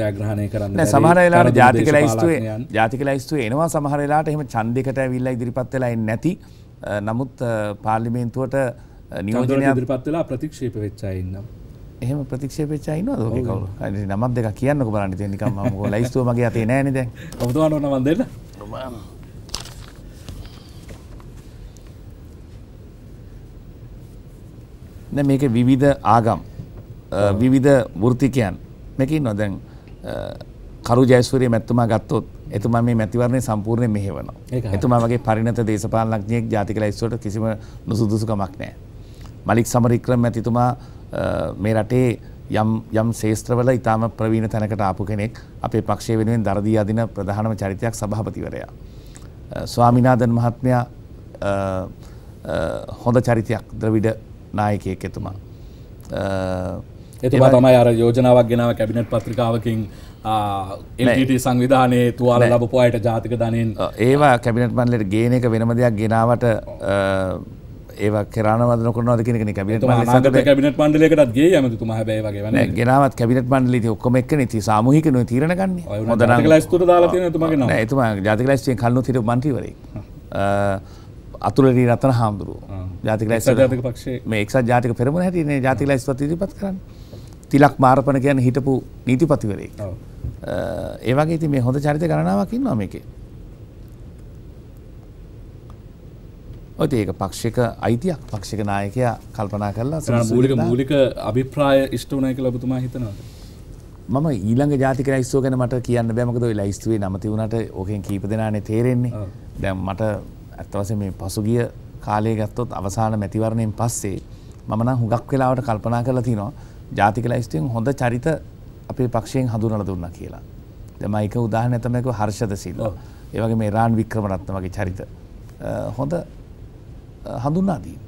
ජයග්‍රහණය කරන්න සමහරලාට ජාතික ලයිස්තුවේ ජාතික ලයිස්තුව එනවා සමහරලාට එහම චන්දෙකට ඇවිල්ලා ඉදිරිපත් වෙලා නැති නමුත් පාර්ලිමේන්තුවට නියෝජනය ඉදිරිපත් වෙලා ප්‍රතික්ෂේප වෙච්චා ඉන්නවා එහෙම ප්‍රතික්ෂේප වෙච්චා ඉන්නවද ඔගේ කවුරු? හරි නමක් දෙකක් කියන්නකෝ බලන්න තියෙන නිකන් මම මොකෝ ලයිස්තුව මගේ අතේ නැහැ නේ දැන්. ඔබතුමාට ඕන නම් දෙන්න. දැන් මේකේ විවිධ ආගම් විවිධ වෘත්තිකයන් මේක ඉන්නවා දැන් කරු ජයසූරිය මැතිතුමා ගත්තොත් එතුමා මේ මැතිවරණය සම්පූර්ණයෙන් මෙහෙවනවා. එතුමා වගේ පරිණත දේශපාලනඥයෙක් ජාතික ලයිස්තුවට කිසිම නුසුදුසුකමක් නැහැ. මලික් සමරික්‍රම මැතිතුමා මේ රටේ යම් යම් ශේත්‍රවල ඉතාම ප්‍රවීණ තැනකට ආපු කෙනෙක් අපේ පක්ෂය වෙනුවෙන් දරදී අදින ප්‍රධානම චරිතයක් සභාපතිවරයා. ස්වාමිනාදන් මහත්මයා හොඳ චරිතයක් ද්‍රවිඩ නායකයෙක් එතුමා. එතුමා තමයි අර යෝජනාවක් ගෙනාව කැබිනට් පත්‍රිකාවකින් එල්ට සංවිධානයේ තුවාල ලබපු අයට ජාතික ධනයෙන් ඒවා කැබිනට් මන්ලට ගේන එක වෙනම දෙයක් ගෙනාවට ඒව කරනවද නොකනවද කියන කැබිනට කැබිනට පන්ඩලකටත්ගේ ඇමතුම හැබයිවගේ ගෙනවත් කැබිනට පන්ඩලි ඔක්කොම එක්ක නති සාමහික නො තීරණගන්න හොද ස්තුර දාලා එතුම ජාතිකලස්ය කල්ලු තිර මන්ටිවර අතුලදී රතන හාමුදුරුව ජාතිකලස් ජාතික පක්ෂ මේ එක්සත් ජාතික පෙරම හැටන ජාතිකලස් පතිරිපත් කරන්න තිලක් මාරපන කියන හිටපු නීතිපතිවරේ ඒවගේ ති මේ හොඳ චරිත ගණනාවකින්නවා මේකේ ඔති ඒක පක්ෂික අයිතියක් පක්ෂික නායකයා කල්පනා කරලා මූලික මූලික අභිප්‍රාය ෂ්ටවනය කළ බතුමා හිතනවාද. මම ඊළඟ ජාතික යිස්තෝ ගැන මට කියන්න බැමකද ලයිස්තුවේ නමති වුණට ඕකෙන් කීප දෙනානේ තේරෙන්නේ දැම් මට ඇත්තවස මේ පසුගිය කාලය ගත්තොත් අවසාන මැතිවරණයෙන් පස්සේ මමන හුඟක් වෙලාවට කල්පනා කරලා තිනවා ජාතික ලයිස්තුවෙන් හොඳ චරිත අපේ පක්ෂයෙන් හඳුනල දුන්න කියලා. දෙමයික උදාහන ඇතමක හර්ෂද සිල්ල ඒවගේ මේ රාන් වික්‍රමරත්න වගේ චරිත හොඳ හඳුන්නා දී.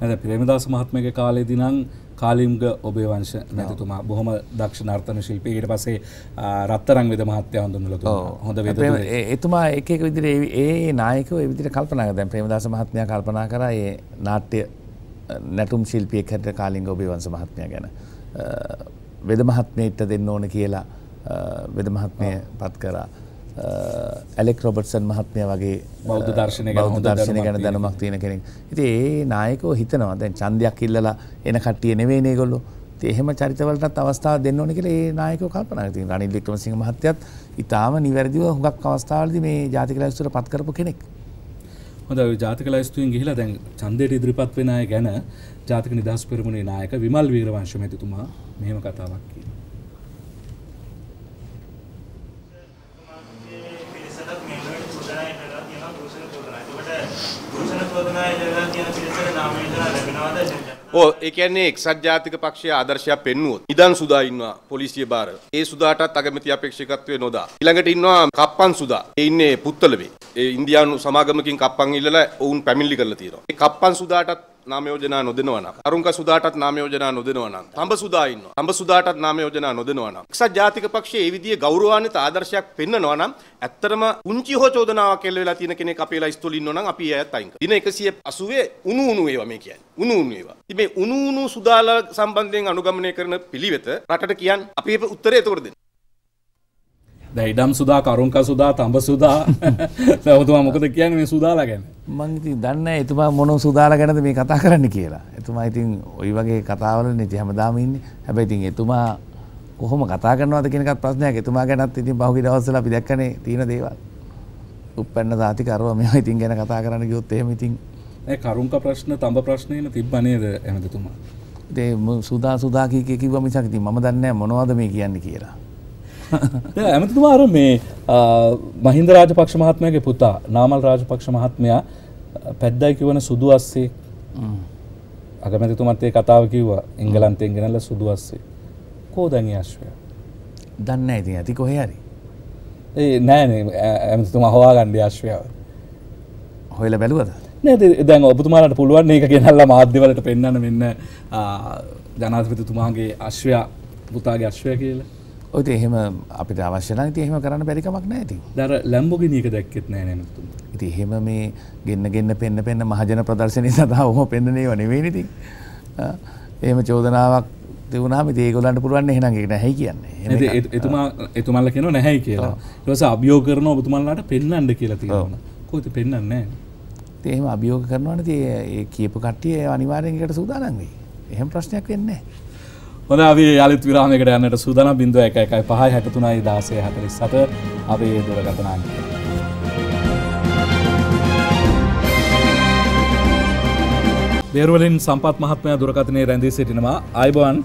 නැද ප්‍රේමදාස මහත්මගේ කාලේදී නම් කාලිම්ග ඔබේ වංශ නැතිතුමා බොහොම දක්ෂ නර්තන ශිල්පී ඊට පස්සේ රත්තරන් වේද මහත්තයා හඳුන්වලා හොඳ වේද එතුමා එක එක විදිහට ඒ නායකයෝ ඒ විදිහට කල්පනා කරා දැන් ප්‍රේමදාස මහත්මයා කල්පනා කරා ඒ නාට්‍ය නැටුම් ශිල්පියෙක් හැටියට කාලිම්ග ඔබේ වංශ මහත්මයා ගැන වේද මහත්මයට දෙන්න ඕන කියලා වේද මහත්මය පත් කරා ඇලෙක් රොබට්සන් මහත්මය වගේ බෞද්ධ දර්ශනය බෞද්ධ දර්ශනය ගැන දැනමක් තියෙන කෙනෙක් ඉති ඒ නායකෝ හිතනවා දැන් චන්දයක් ඉල්ලලා එන කට්ටිය නෙවේ නේගොල්ලු එහෙම චරිතවලටත් අවස්ථාව දෙන්න ඕන කියලා ඒ නායකව කල්පනා කරනවා. රනිල් වික්‍රමසිංහ මහත්තයත් ඊටාම නිවැරදිව හුඟක් අවස්ථාවලදී මේ ජාතික ලැයිස්තුවට පත් කරපු කෙනෙක්. හොඳයි ජාතික ලැයිස්තුවෙන් ගිහිලා දැන් ඡන්දයට ඉදිරිපත් වෙන අය ගැන ජාතික නිදහස් පෙරමුණේ නායක විමල් වීරවංශ මැතිතුමා මෙහෙම කතාවක් කියනවා. සෝදනාය ජනතා කියන පිරිසට නාමයේදලා ලැබෙනවද ඕ ඒ කියන්නේ එක්සත් ජාතික පක්ෂයේ ආදර්ශයක් පෙන්වුවොත් ඉදන් සුදා ඉන්නවා පොලිසිය බාර. ඒ සුදාටත් අගමැති අපේක්ෂකත්වයේ නොදා. ඊළඟට ඉන්නවා කප්පන් සුදා. ඒ ඉන්නේ පුත්තලවේ. ඒ ඉන්දියානු සමාගමකින් කප්පන් ඉල්ලලා ඔවුන් පැමිණිලි කරලා තියෙනවා. ඒ කප්පන් සුදාටත් නාමයෝජනා නොදෙනවා නම් අරුංක සුදාටත් නාමයෝජනා නොදෙනවා නම් තඹ සුදා ඉන්නවා. තඹ සුදාටත් නාමයෝජනා නොදෙනවා නම් එක්සත් ජාතික පක්ෂයේ ඒ විදිහේ ගෞරවාන්විත ආදර්ශයක් පෙන්වනවා නම් ඇත්තටම උන්චි හෝ චෝදනාවක් එල්ල වෙලා තියෙන කෙනෙක් අපේ ලයිස්ට් වල ඉන්නෝ නම් අපි ඒයත් අයින් කරනවා. දින 180 උණු උණු ඒවා මේ කියන්නේ. උණු උණු ඒවා. ඉතින් මේ උණු උණු සුදාලා සම්බන්ධයෙන් අනුගමනය කරන පිළිවෙත රටට කියන්න අපි උත්තරය එතකොට දෙන්න. දැයිඩම් සුදා කරුන්ක සුදා තඹ සුදා සැවතුමා [laughs] මොකද කියන්නේ මේ සුදාලා ගැන මං ඉතින් දන්නේ එතුමා මොන සුදාලා ගැනද මේ කතා කරන්න කියලා එතුමා ඉතින් ওই වගේ කතාවලනේ ඉතින් හැමදාම ඉන්නේ හැබැයි ඉතින් එතුමා කොහොම කතා කරනවද කියන එකත් ප්‍රශ්නයක් එතුමා ගැනත් ඉතින් පහුගිය දවස්වල අපි දැක්කනේ තියෙන දේවල් උප්පන්න සාතිකරුවා මේවා ඉතින් ගැන කතා කරන්න ගියොත් එහෙම ඉතින් ඒ කරුන්ක ප්‍රශ්න තඹ ප්‍රශ්නේන තිබ්බ නේද එහෙමද එතුමා ඉතින් සුදා සුදා කී කිව්ව මිසක් ඉතින් මම දන්නේ නැහැ මොනවද මේ කියන්නේ කියලා [laughs] ඇමතිතුමාර මේ මහින්ද රාජපක්ෂ මහත්මයගේ පුතා නාමල් රාජපක්ෂ මහත්මයා පැද්දයි කිවන සුදු අස්සේ අගමැතිතුමත් ඒ කතාව කිව්වා එංගලන්තයෙන් ගෙනල්ල සුදු අස්සේ කෝ දැන් ආශ්වය දන්න ඇති ඇති කොහේ හරි ඒ නෑන ඇමතිතුමා හවා ගණ්ඩ ආශ්වයාව හොයල බැලුවද නෑ දැන් ඔබතුමාට පුළුවන් ඒක ගෙනල්ල මාධ්‍යවලට පෙන්න්න මෙන්න ජනාධපතිතුමාගේ අශ්වයා පුතාගේ අශ්වය කියලා ඔට එහෙම අපිට අවශ්‍යන ති එහෙම කරන්න බැරිකමක් නැති දර ලැම්බගනික දැක්කෙත් නෑනතු ඉති එහෙම මේ ගෙන්න්න ගෙන්න්න පෙන්න්න පෙන්න්න මහජන ප්‍රදර්ශනය සඳහා හොම පෙන්න්නේ වනවෙනති එහෙම චෝදනාවක් තිවුණම දේගොලන්ට පුරුවන්න හෙනගේ නැහැයි කියන්නේ එතුමා එතුමල්ල කෙන නැහැයි කියලා රස අභියෝ කරන ඔබතුමල්ලාට පෙන්න්නට කියලා තිවන කොති පෙන්න්නන්නේ එහෙම අභියෝග කරනවන තිය කියපු කට්ටිය අනිවාරෙන්කට සූදානන්ගේ එහෙම ප්‍රශ්නයක් වෙන්නේ හොඳ අපි අලුත් විරාමයකට යන්නට සූදානම් බිඳුව එක එකයි පහයි හැටතුනයි දාසය හතලිස් සත අපේ දුරකථනාන්ගේ. බේරුවලින් සම්පත් මහත්මය දුරකථනය රැඳී සිටිනවා අයිබවන්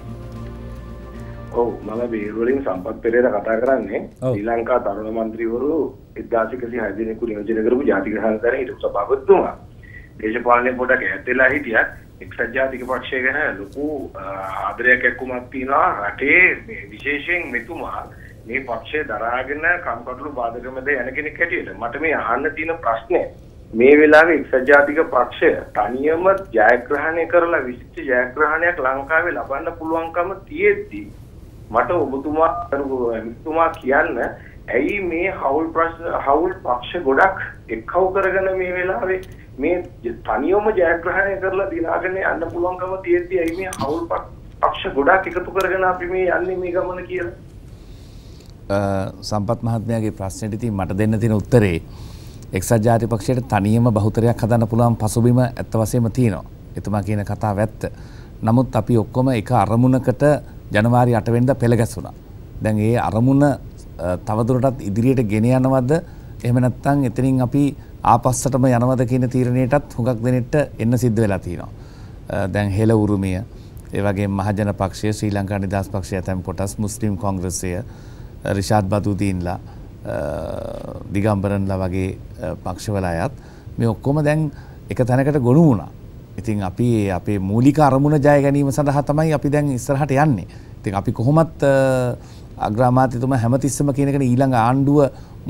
ඔව මම බේරුවලින් සම්පත් පෙරේර කතා කරන්නේ ශ්‍රී ලංකා තරුණ මන්ත්‍රීවරු එක්දාසිකසි හයදිනෙකු නියෝජනය කරපු ජාතික සංසාරයේ හිටපු සභාපතිතුමා දේශපාලනය පොඩක් ඈත් වෙලා හිටියත් එක්සත් ජාතික පක්ෂය ගැන ලොකු ආදරයක් එක්කමක් තියෙනවා රටේ මේ විශේෂයෙන් මෙතුමා මේ පක්ෂය දරාගෙන කම්කටොළු බාධක මැද යන කෙනෙක් හැටියට මට මේ අහන්න තියෙන ප්‍රශ්නය මේ වෙලාවේ එක්සත් ජාතික පක්ෂය තනියම ජයග්‍රහණය කරලා විශිෂ්ට ජයග්‍රහණයක් ලංකාවේ ලබන්න පුළුවන්කම තියෙද්දී මට ඔබතුමා කරුවා මිතුමා කියන්න ඇයි මේ හවුල් ප්‍රශ්න හවුල් පක්ෂ ගොඩක් එක්කව කරගෙන මේ වෙලාවේ මේ තනියම ජයග්‍රහණය කරලා දිනාගෙන යන්න පුළුවන්කම තියෙද්දි ඇයි මේ හවුල් පක්ෂ ගොඩක් එකතු කරගෙන අපි මේ යන්නේ මේ ගමන කියලා සම්පත් මහත්මයාගේ ප්‍රශ්නෙට ඉතින් මට දෙන්න තියෙන උත්තරේ එක්සත් ජාතික පක්ෂයට තනියම බහුතරයක් හදන්න පුළුවන් පසුබිම ඇත්ත වශයෙන්ම තියෙනවා. එතුමා කියන කතාව ඇත්ත. නමුත් අපි ඔක්කොම එක අරමුණකට ජනවාරි 8 වෙනිදා පෙළ ගැසුණා. දැන් ඒ අරමුණ තවදුරටත් ඉදිරියට ගෙන යනවද එහෙම නැත්නම් එතනින් අපි ආපස්සටම යනවද කියන තීරණයටත් හුඟක් දෙනෙට එන්න සිද්ධ වෙලා තියෙනවා. දැන් හෙළ උරුමිය, ඒ වගේම මහජන පක්ෂය, ශ්‍රී ලංකා නිදහස් පක්ෂය ඇතැම් කොටස් මුස්ලිම් කොංග්‍රසය, රිෂාඩ් බතුදීන්ලා, දිගම්බරන්ලා වගේ පක්ෂවල අයත් මේ ඔක්කොම දැන් එක තැනකට ගොනු වුණා. ඉතින් අපි අපේ මූලික අරමුණ ජය ගැනීම සඳහා තමයි අපි දැන් ඉස්සරහට යන්නේ. ඉතින් අපි කොහොමත් අග්‍රාමාත්‍යතුමා හැමතිස්සම කියන එකනේ ඊළඟ ආණ්ඩුව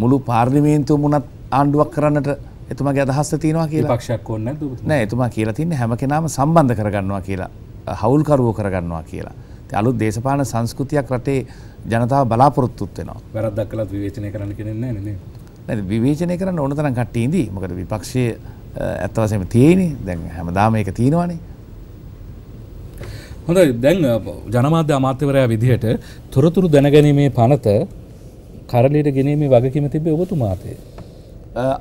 මුළු පාර්ලිමේන්තුවම උනත් ආණ්ඩුවක් කරන්නට එතුමාගේ අදහස තියෙනවා කියලා. විපක්ෂයක් ඕනේ නැද්ද ඔබතුමා? නෑ එතුමා කියලා තින්නේ හැම කෙනාම සම්බන්ධ කරගන්නවා කියලා. හවුල්කරුවෝ කරගන්නවා කියලා. ඉතින් අලුත් දේශපාලන සංස්කෘතියක් රටේ ජනතාව බලාපොරොත්තුත් වෙනවා. වැරද්දක් කළත් විවේචනය කරන්න කෙනෙක් නෑ නේද? නෑ විවේචනය කරන්න ඕන තරම් කට්ටිය ඉඳී. මොකද විපක්ෂයේ ඇත්ත වශයෙන්ම තියෙන්නේ. දැන් හැමදාම ඒක තියෙනවානේ. හොඳ දැන් ජනමාධ්‍ය අමාත්‍යවරයා විදිහට තොරතුරු දැනගැනීමේ පනත කරලීට ගෙනීමේ වගකීම තිබේ ඔබතුමාතේ.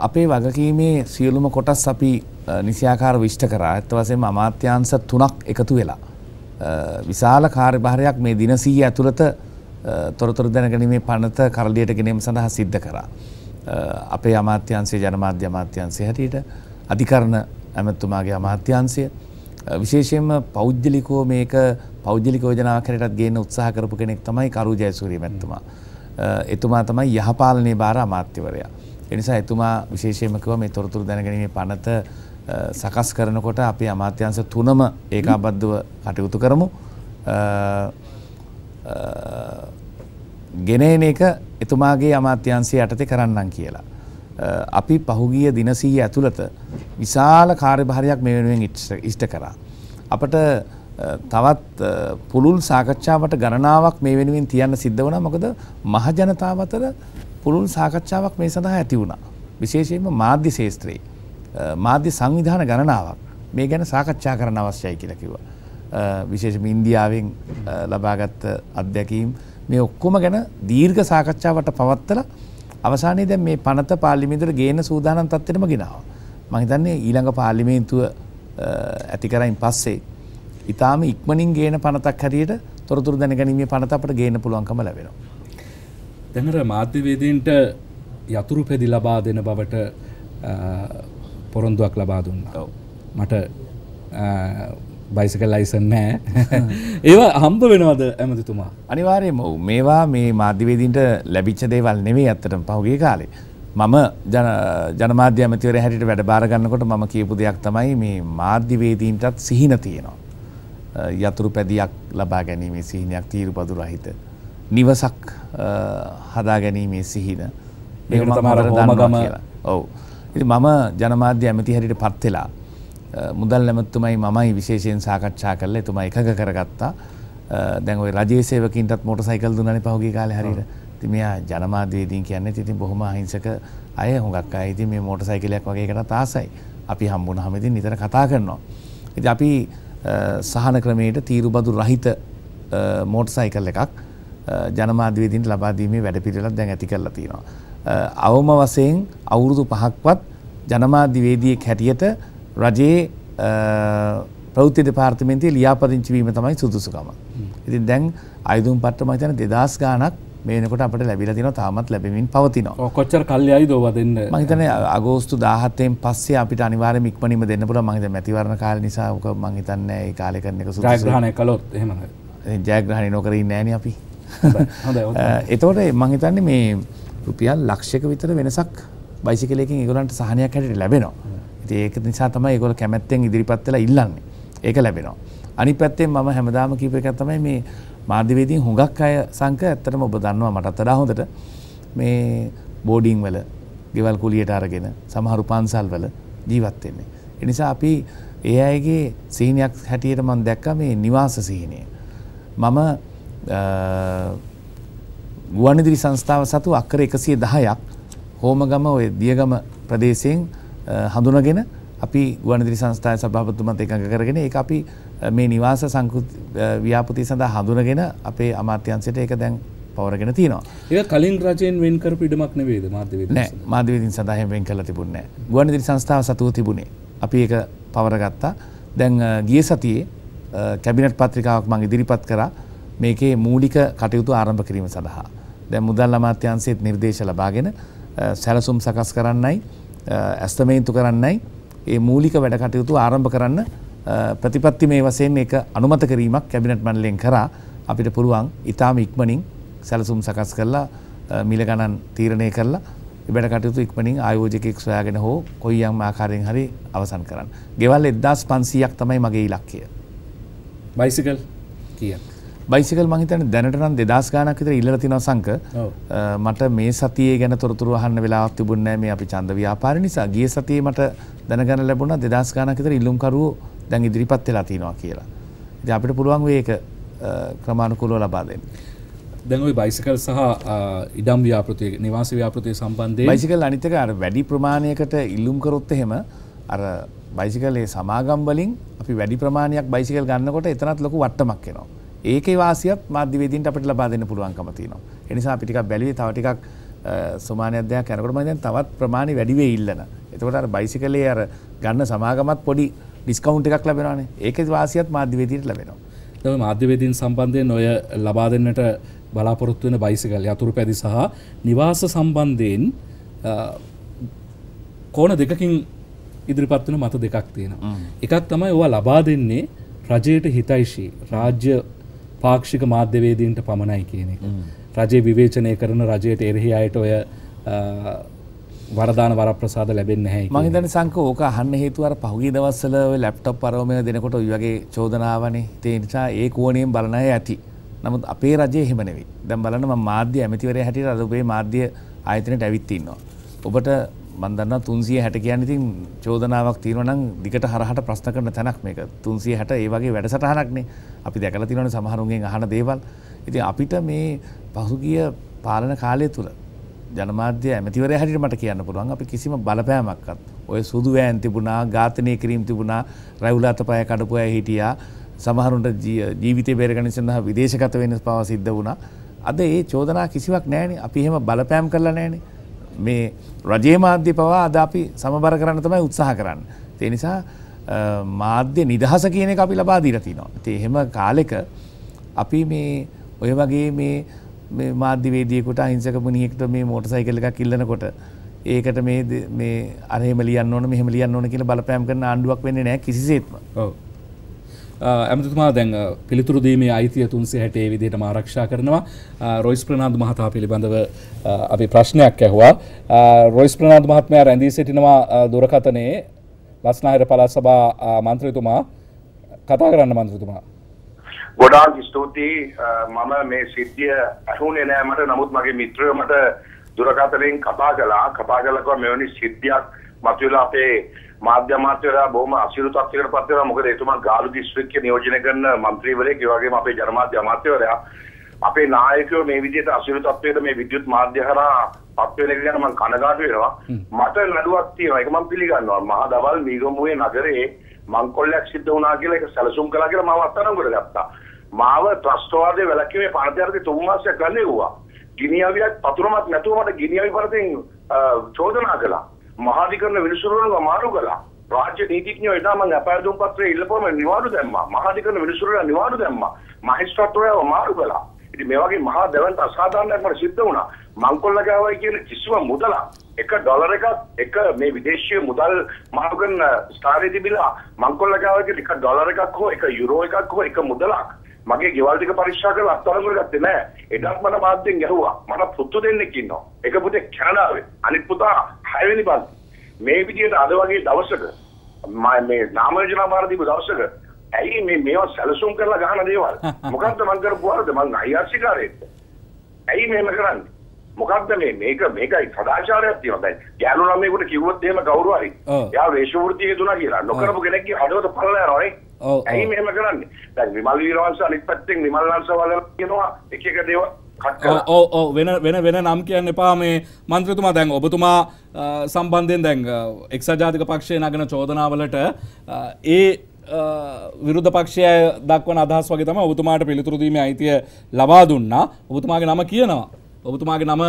අපේ වගකීමේ සියලුම කොටස් අපි නිසියාකාර විෂ්ට කරා ඇත්ත වසෙන් අමාත්‍යංශ තුනක් එකතු වෙලා. විශාල කාර්භාරයක් මේ දිනසී ඇතුළත තොරතුර දැනගැනීමේ පනත කරලියට ගෙනීම සඳහා සිද්ධ කරා. අපේ අමාත්‍යන්සේ ජනමාධ්‍ය අමාත්‍යන්සේ හැටියට අධිකරණ ඇමැත්තුමාගේ අමාත්‍යන්සය විශේෂයෙන්ම පෞද්ගලිකෝ මේක පෞද්ගලික යෝජනා කරටත් ගේන්න උත්සාහ කරපු කෙනෙක් තමයි කරු ජයසූරිය මැතිතුමා. එතුමා තමයි යහපාලනයේ භාර අමාත්‍යවරයා. ඒ නිසා එතුමා විශේෂයෙන්ම කිව්වා මේ තොරතුරු දැනගැනීමේ පනත සකස් කරනකොට අපේ අමාත්‍යාංශ තුනම ඒකාබද්ධව කටයුතු කරමු. ගෙනෙන එක එතුමාගේ අමාත්‍යංශය යටතේ කරන්නම් කියලා. අපි පහුගිය දින 100 ඇතුළත විශාල කාර්යභාරයක් මේ වෙනුවෙන් ඉෂ්ට කරා. අපට තවත් පුළුල් සාකච්ඡාවට ගණනාවක් මේ වෙනුවෙන් තියන්න සිද්ධ වුණා. මොකද මහජනතාව අතර පුළුල් සාකච්ඡාවක් මේ සඳහා ඇති වුණා. විශේෂයෙන්ම මාධ්‍ය ශාස්ත්‍රයේ මාධ්‍ය සංවිධාන ගණනාවක් මේ ගැන සාකච්ඡා කරන්න අවශ්‍යයි කියලා කිව්වා. විශේෂම ඉන්දියාවෙන් ලබාගත් අත්දැකීම් මේ ඔක්කොම ගැන දීර්ඝ සාකච්ඡාවට පවත්තලා අවසානයේ දැන් මේ පනත පාර්ලිමේන්තුවට ගේන සූදානම් තත්ත්වෙටම ගෙනාවා. මහිතන්නේ ඊළඟ පාර්ලිමේන්තුව ඇතිකරයින් පස්සේ ඉතාම ඉක්මනින් ගේන පනතක් හරියට තොරතුරු දැනගැනීමේ පනත අපට ගේන්න පුළුවන්කම ලැබෙනවා. දැනර මාධ්‍යවේදීන්ට යතුරු පෙදි ලබා දෙන බවට පොරොන්දුවක් ලබා දුන්නා. මට බයිසක ලයිසන් නෑ [laughs] ඒවා හම්බ වෙනවද ඇමතිතුමා අනිවාර්යම මේවා මේ මාධ්‍යවේදීන්ට ලැබිච්ච දේවල් නෙවේ ඇත්තටම පහුගේ කාලේ මම ජනමාධ්‍ය ඇමතිවර හැටිට වැඩ බාරගන්නකොට මම කියපු දෙයක් තමයි මේ මාධ්‍යවේදීන්ටත් සිහින තියෙනවා. යතුරු පැදියක් ලබා ගැනීමේ සිහිනයක් තීරුපදු රහිත. නිවසක් හදා ගැනීමේ සිහින. හෝමගම ඔවු. ඉති මම ජනමාධ්‍ය ඇමති හැටිට පත්වෙලා මුදල් ඇමත්තුමයි මමයි විශේෂයෙන් සාකච්ඡා කරල එතුමයි එකඟ කරගත්තා දැන් ඔයි රජේසේවකින්ටත් මොට සයිකල් දුනනි පහුගේ කාල හරිට මෙයා ජනමාදයේදීන් කියන්නේ ඉතින් බොහොම අහිංසක අය හොඟක් අය ඉතින් මේ මෝටර් සයිකලයක් වගේ එකට තාසයි. අපි හම්බුනහම ඉතින් නිතර කතා කරනවා. ඉතින් අපි සහන ක්‍රමයට තීරුබදු රහිත මෝටර් සයිකල් එකක් ජනමාධ්‍යවේදීන්ට ලබා දීමේ වැඩපිළිවෙලක් දැන් ඇති කරලා තියෙනවා. අවම වශයෙන් අවුරුදු 5ක්වත් ජනමාධ්‍යවේදියෙක් හැටියට රජයේ ප්‍රෞති දෙපාර්තමේන්තයේ ලියාපදිංචි වීම තමයි සුදුසුකම. ඉතින් දැන් අයදුම් පට්ටම හිතන 2000 ගාණක් මේනකොට අපට ලැබිල තින තාමත් ලැබමින් පවතින කොච්චර කල්යයි දෝව දෙන්න මහිතන අගෝස්තු දාහත්තයෙන් පස්සේ අපිට අනිවාර මික්මනිම දෙන්න පුල මහිත මැතිවරණ කාල නිසාක මහිතන්න ඒ කාලෙකරනෙක සුග්‍රහණය කලොත් එහම ජයග්‍රහණය නොකරින් නෑන අපි [laughs] එතවට මහිතන්නේ මේ රුපියල් ලක්ෂක විතර වෙනසක් බයිසිකලයකින් ඒගොලන්ට සහනයක් හැට ලැබෙනවා ඒක නිසා තමයි ඒගොල කැමැත්තෙන් ඉදිරිපත්වෙලා ඉල්ලන්නේ ඒක ලැබෙනවා අනි පැත්තෙන් මම හැමදාම කීප එකක් තමයි මේ මාධ්‍යවේදීන් හුඟක් අය සංක ඇත්තටම ඔබ දන්නවා මටත් වඩා හොඳට මේ බෝඩින් වල ගෙවල් කුලියට අරගෙන සමහරු පන්සල් වල ජීවත් වෙන්නේ. ඒ නිසා අපි ඒ අයගේ සිහිනයක් හැටියට මම දැක්කා මේ නිවාස සිහිනය. මම ගුවන්විදුලි සංස්ථාව සතු අක්කර 110ක් හෝමගම ඔය දියගම ප්‍රදේශයෙන් හඳුනගෙන අපි ගුවන්විදුලි සංස්ථාවේ සභාපතිතුමත් එකඟ කරගෙන ඒක අපි මේ නිවාස ව්‍යාපති සඳහා හඳුනගෙන අපේ අමාත්‍යන්සයට ඒක දැන් පවරගෙන තියනවා ඒ කලින් රජයෙන් වෙන්කර පිඩමක් නවේද මාධ්‍යව නෑ මාධ්‍යවිදින් සඳහයෙන් වෙන් කල තිබුණ ගුවන් දිරි සංස්ථාව සතුව තිබුණේ අපි ඒක පවරගත්තා දැන් ගිය සතියේ කැබිනට් පත්‍රිකාවක් මං ඉදිරිපත් කරා මේකේ මූලික කටයුතු ආරම්භ කිරීම සඳහා දැන් මුදල් අමාත්‍යන්සේත් නිර්දේශ ලබාගෙන සැලසුම් සකස් කරන්නයි ඇස්තමේන්තු කරන්නයි ඒ මූලික වැඩ කටයුතු ආරම්භ කරන්න ප්‍රතිපත්ති මේ වසයෙන් එක අනුමත කිරීමක් කැබිනට් මණ්ඩලයෙන් කරා අපිට පුළුවන් ඉතාම ඉක්මනින් සැලසුම් සකස් කරලා මිල ගණන් තීරණය කරලා ඉබට කටයුතු ඉක්මනින් ආයෝජකෙක් සොයාගෙන හෝ කොයියම් ආකාරයෙන් හරි අවසන් කරන්න. ගෙවල් එද්දාස් පන්සීයක් තමයි මගේ ඉලක්කය. බයිසිකල් කිය. බයිසිකල් මහිතන දැනටනම් දෙදස් ගානක් විතර ඉල්ල තිනව සංක මට මේ සතියේ ගැන තොරතුරු අහන්න වෙලාවක් තිබුණේ නැහැ මේ අපි ඡන්ද ව්‍යාපාර නිසා ගිය සතියේ මට දැනගන්න ලැබුණා දෙදස් ගානක් විතර ඉල්ලුම්කරුවෝ දැන් ඉදිරිපත් වෙලා තියෙනවා කියලා. ඉතින් අපිට පුළුවන් මේක ක්‍රමානුකූලව ලබා දෙන්න. දැන් ওই බයිසිකල් සහ ඉඩම් ව්‍යාපෘතිය නිවාස ව්‍යාපෘතිය සම්බන්ධයෙන් බයිසිකල් අනිත් එක අර වැඩි ප්‍රමාණයකට ඉල්ලුම් කරොත් එහෙම අර බයිසිකලේ සමාගම් වලින් අපි වැඩි ප්‍රමාණයක් බයිසිකල් ගන්නකොට එතනත් ලොකු වට්ටමක් එනවා. ඒකේ වාසියත් මාධ්‍යවේදීන්ට අපිට ලබා දෙන්න පුළුවන්කම තියෙනවා. ඒ නිසා අපි ටිකක් බැලුවේ තව ටිකක් සමාන අධ්‍යයනයක් කරනකොට මම දැන් තවත් ප්‍රමාණි වැඩි වෙයි ඉල්ලන. එතකොට අර බයිසිකලේ අර ගන්න සමාගමත් පොඩි ඩිස්කවුන්් එකක් ලැබෙනවානේ ඒක වාසියත් මාධ්‍යවේදීට ලැබෙනවා තම මාධ්‍යවේදීන් සම්බන්ධය නොය ලබා දෙන්නට බලාපොරොත්තු වෙන බයිසිකල් යතුරු පැදි සහ නිවාස සම්බන්ධයෙන් කෝන දෙකකින් ඉදිරිපත් වෙන මත දෙකක් තියෙනවා. එකක් තමයි ඔවා ලබා දෙන්නේ රජයට හිතයිශී රාජ්‍ය පාක්ෂික මාධ්‍යවේදීන්ට පමණයි කියන එක. රජයේ විවේචනය කරන රජයට එරෙහි අයට ඔය වරදාන වරප්‍රසාද ලැබෙන්නේ නැහැ කියලා. මම හිතන්නේ සංක ඕක අහන්න හේතුව අර පහුගිය දවස්වල ඔය ලැප්ටොප් පරවමන දෙනකොට ඔය වගේ චෝදනාවනේ. ඒ නිසා ඒ කෝණයෙන් බලන අය ඇති. නමුත් අපේ රජයේ එහෙම නෙවෙයි. දැන් බලන්න මම මාධ්‍ය ඇමතිවරයා හැටියට අද ඔබේ මාධ්‍ය ආයතනයට ඇවිත් ඉන්නවා. ඔබට මම දන්නවා 360 කියන්නේ ඉතින් චෝදනාවක් තියෙනවා නම් දිගට හරහට ප්‍රශ්න කරන තැනක් මේක. 360 ඒ වගේ වැඩසටහනක්නේ. අපි දැකලා තියෙනවනේ සමහරුන්ගෙන් අහන දේවල්. ඉතින් අපිට මේ පහුගිය පාලන කාලය තුල ජනමාධ්‍ය ඇමතිවරය හරිට මට කියන්න පුළුවන් අපි කිසිම බලපෑමක්කත් ඔය සුදු වෑන් තිබුණා ඝාතනය කිරීම් තිබුණා රැවුලාත පය කඩපුය හිටියා සමහරුන්ට ජීවිත බේරගනි සඳහා විදේශගත වෙන පව සිද්ධ වුණා අද ඒ චෝදනා කිසිවක් නෑනේ අපි එහෙම බලපෑම් කරලා නෑනේ මේ රජයේ මාධ්‍ය පවා අද අපි සමබර කරන්න තමයි උත්සාහ කරන්න ඒ නිසා මාධ්‍ය නිදහස කියන එක අපි ලබා දීලා තිනවා ඒ එහෙම කාලෙක අපි මේ ඔය වගේ මේ මාධ්‍යවේදියෙකුට අහිංසක මුණියෙකුට මේ මෝටර් සයිකල් එකක් ඉල්ලනකොට ඒකට මේ මේ අරහෙම ලියන්න ඕන මෙහෙම ලියන්න ඕන කියලා බලපෑම් කරන ආණ්ඩුවක් වෙන්නේ නැහැ කිසිසේත්ම. ඔව්. ඇමතුමා දැන් පිළිතුරු දීමේ අයිතිය තුන්සේ හැටේ විදිහටම ආරක්ෂා කරනවා රොයිස් ප්‍රනාන්දු මහතා පිළිබඳව අපි ප්‍රශ්නයක් ඇහුවා රොයිස් ප්‍රනාන්දු මහත්මයා රැඳී සිටිනවා දුරකථනයේ ලස්නාහිර පළාත් සභා මන්ත්‍රීතුමා කතා කරන්න මන්ත්‍රීතුමා ගොඩාක් ස්තුතියි මම මේ සිද්ධිය ඇහුනේ නෑ මට නමුත් මගේ මිත්‍රයෝ මට දුරකථනයෙන් කතා කළා කතා කළා මෙවැනි සිද්ධියක් මතුවලා අපේ මාධ්‍ය අමාත්‍යවරයා බොහොම අසීරු තත්ත්වයකට පත් වෙනවා මොකද එතුමා ගාලු දිස්ත්‍රික්කයේ නියෝජනය කරන മന്ത്രിවරයෙක් ඒ වගේම අපේ ජනමාධ්‍ය අමාත්‍යවරයා අපේ නායකයෝ මේ විදිහට අසීරු තත්ත්වයට මේ විද්‍යුත් මාධ්‍ය හරහා පත් වෙන එක ගැන මම කනගාටු වෙනවා. මට නඩුවක් තියෙනවා. ඒක මම පිළිගන්නවා. මහා දවල් නීගමුවේ නගරේ මංකොල්ලයක් සිද්ධ වුණා කියලා ඒක සැලසුම් කළා කියලා මම අත්අඩංගුවට ගත්තා. මාව ත්‍රස්තවාදයේ වැළැක්වීමේ පාර්ශ්වයර්ථය තුන් මාසයක් ගලෙව්වා. ගිනිඅවියක් පතුරමක් නැතුව මට ගිනිඅවි පරතෙන් චෝදනා කළා. මහාධිකරණ විනිසුරුවනව මාරු කළා. රාජ්‍ය නීතිඥයෝ එදා මම අපාය දුම් පත්‍රයේ ඉල්ලපුවම නිවාඩු දැම්මා. මහාධිකරණ විනිසුරුවන නිවාඩු දැම්මා. මහේස්ත්‍රාත්වරයව මාරු කළා. ඉතින් මේ වගේ මහා දැවන්ත අසාධාරණයක් මට සිද්ධ වුණා. මංකොල්ල ගාවයි කියන කිසිම මුදලක් එක ඩොලර් එකක් එක මේ විදේශීය මුදල් මාරු කරන ස්ථානයේ තිබිලා මංකොල්ල ගාවයි කියන එක ඩොලර් එකක් හෝ එක යුරෝ එකක් හෝ එක මුදලක් මගේ ගෙවල් ටික පරීක්ෂා කරලා අත්අඩංගුවට ගත්තේ නැහැ. එදත් මට මාධ්‍යෙන් ගැහුවා. මට පුතු දෙන්නෙක් ඉන්නවා. එක පුතේ කැනඩාවේ. අනිත් පුතා හයවෙනි පන්ති. මේ විදිහට අද වගේ දවසක මේ නාම යෝජනා මාර්ගදීප දවසක ඇයි මේ මේවා සැලසුම් කරලා ගහන දේවල් [laughs] මොකක්ද මං කරපුවාද මං අයියාසිකාරයෙක්ද ඇයි මෙහෙම කරන්නේ මොකක්ද මේ මේක මේකයි සදාචාරයක් තියෙනවා දැන් ගෑනු ළමයෙකුට කිව්වොත් එහෙම කවුරු හරි එයා වේශවෘතිය දුනා කියලා නොකරපු කෙනෙක්ගේ හදවත පරලා යනවා නේ ඇයි මෙහෙම කරන්නේ දැන් විමල් වීරවංශ අනිත් පැත්තෙන් විමල් වංශවල කියනවා එක එක දේවල් ඕ ඕ වෙන වෙන වෙන නම් කියන්න එපා මේ මන්ත්‍රතුමා දැන් ඔබතුමා සම්බන්ධයෙන් දැන් එක්සජාතික පක්ෂය නගෙන චෝදනාවලට ඒ විරුද්ධ පක්ෂය දක්වන අදහස් වගේ තම ඔබතුමාට පිළිතුරදීම අයිතිය ලබා දුන්නා ඔබතුමාගේ නම කියනවා. ඔබතුමාගේ නම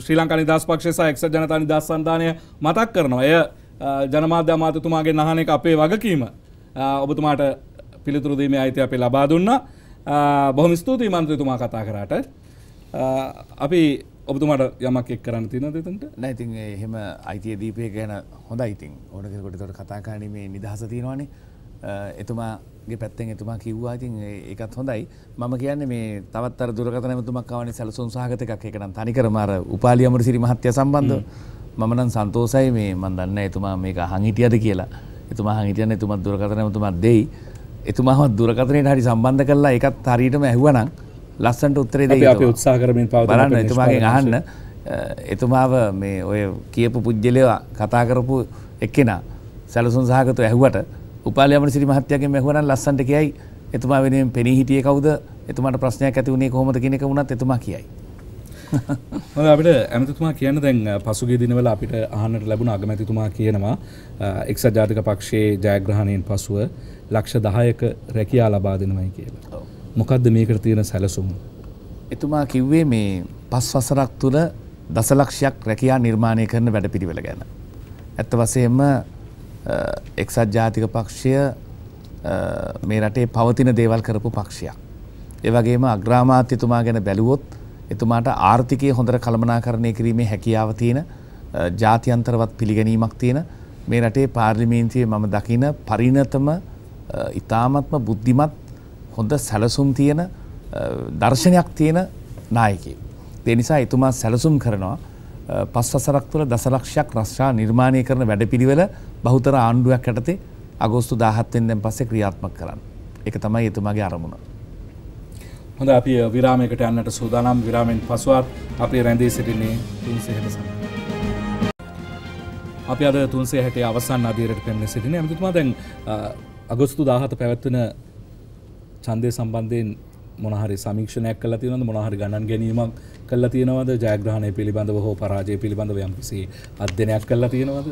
ශ්‍රී ලංකා නිදස් පක්ෂය සහ එක්සත් ජනතා නිදස් සන්ධානය මතක් කරනවා. එය ජනමාධ්‍ය අමාත්‍යතුමාගේ නහන එක අපේ වගකීම ඔබතුමාට පිළිතුරදීම අයිතිය අපි ලබා දුන්නා. බොහොම ස්තුතියි මන්ත්‍රතුමා කතා කරාට. අපි ඔබතුමාට යමක් එක් කරන්න තියෙන දෙතන්ට නැතින් එහෙම අයිතිය දීපය ගැන හොඳ ඉතින් ඕන කෙකොට තොට කතාකාරීමේ නිදහස තියෙනවානේ එතුමාගේ පැත්තෙන් එතුමා කිව්වා ඉතින් ඒකත් හොඳයි මම කියන්නේ මේ තවත් අර දුරකතන එතුමක් ආවනේ සැලසුම් සහගත එකක් ඒක නම් තනිකරම අර උපාලි අමරසිරි මහත්තයා සම්බන්ධව මම නම් සන්තෝසයි මේ මම දන්නේ එතුමා මේක අහන් හිටියද කියලා එතුමා අහන් හිටියන්නේ එතුමා දුරකතන එතුමා දෙයි එතුමාවත් දුරකතනයට හරි සම්බන්ධ කරලා ඒකත් හරියටම ඇහුවා නම් ලස්සන්ට උත්තරේ අප උත්සා කරමින් පවරන්න එතුමාගේ අහන්න එතුමාව මේ ඔය කියපු පුද්ගලයවා කතා කරපු එක්කෙනා සැලසුන් සහගත ඇහුවට උපාලයම සිරි මහත්තයගේ මෙහුවන ලස්සන්ට කියයි එතුමා වෙනෙන් පෙනී හිටිය කවුද එතුමාට ප්‍රශ්නයක් ඇති වුණේ කොහොමද කෙනෙක වුණත් එතුමා කියයි. [laughs] හොඳ අපිට ඇමතිතුමා කියන දැන් පසුගිය දිනවල අපිට අහන්නට ලැබුණ අගමැතිතුමා කියනවා එක්සත් ජාතික පක්ෂයේ ජයග්‍රහණයෙන් පසුව ලක්ෂ 10ක රැකියා ලබා දෙනවයි කියලා. ඔව්. මොකක්ද මේකට තියෙන සැලසුම්? එතුමා කිව්වේ මේ පස් වසරක් තුළ දසලක්ෂයක් රැකියා නිර්මාණය කරන වැඩපිළිවෙල ගැන. ඇත්ත වශයෙන්ම එක්සත් ජාතික පක්ෂය මේ රටේ පවතින දේවල් කරපු පක්ෂයක්. ඒ වගේම අග්‍රාමාත්‍යතුමා ගැන බැලුවොත් එතුමාට ආර්ථිකය හොඳට කළමනාකරණය කිරීමේ හැකියාව තියෙන ජාත්‍යන්තරවත් පිළිගැනීමක් තියෙන මේ රටේ පාර්ලිමේන්තුවේ මම දකින පරිණතම ඉතාමත්ම බුද්ධිමත් හොඳ සැලසුම් තියෙන දර්ශනයක් තියෙන නායකයෙක්. ඒ නිසා එතුමා සැලසුම් කරනවා පස් වසරක් තුළ දසලක්ෂයක් රශ්‍රා නිර්මාණය කරන වැඩපිළිවෙල බහුතර ආණ්ඩුවක් යටතේ අගෝස්තු 17 වෙනිදාන් පස්සේ ක්‍රියාත්මක කරන්න. ඒක තමයි එතුමාගේ අරමුණ. හොඳ අපි විරාමයකට යන්නට සූදානම් විරාමෙන් පසුවත් අපි රැඳී සිටින්නේ තුන්සේ හැට සඳහා. අපි අද තුන්සේ හැටේ අවසන් අධීරයට පෙන්න්න සිටින ඇමතුමා දැන් අගොස්තු දාහත පැවැත්වන චන්දය සම්බන්ධයෙන් මොනහරි සමීක්ෂණයක් කල තියනද මොනහරි ගණන් ගැනීමක් කල්ලා තියෙනවද ජයග්‍රහණය පිළිබඳව හෝ පරාජය පිළිබඳව යම්කිසි අධ්‍යනයක් කල්ලා තියෙනවද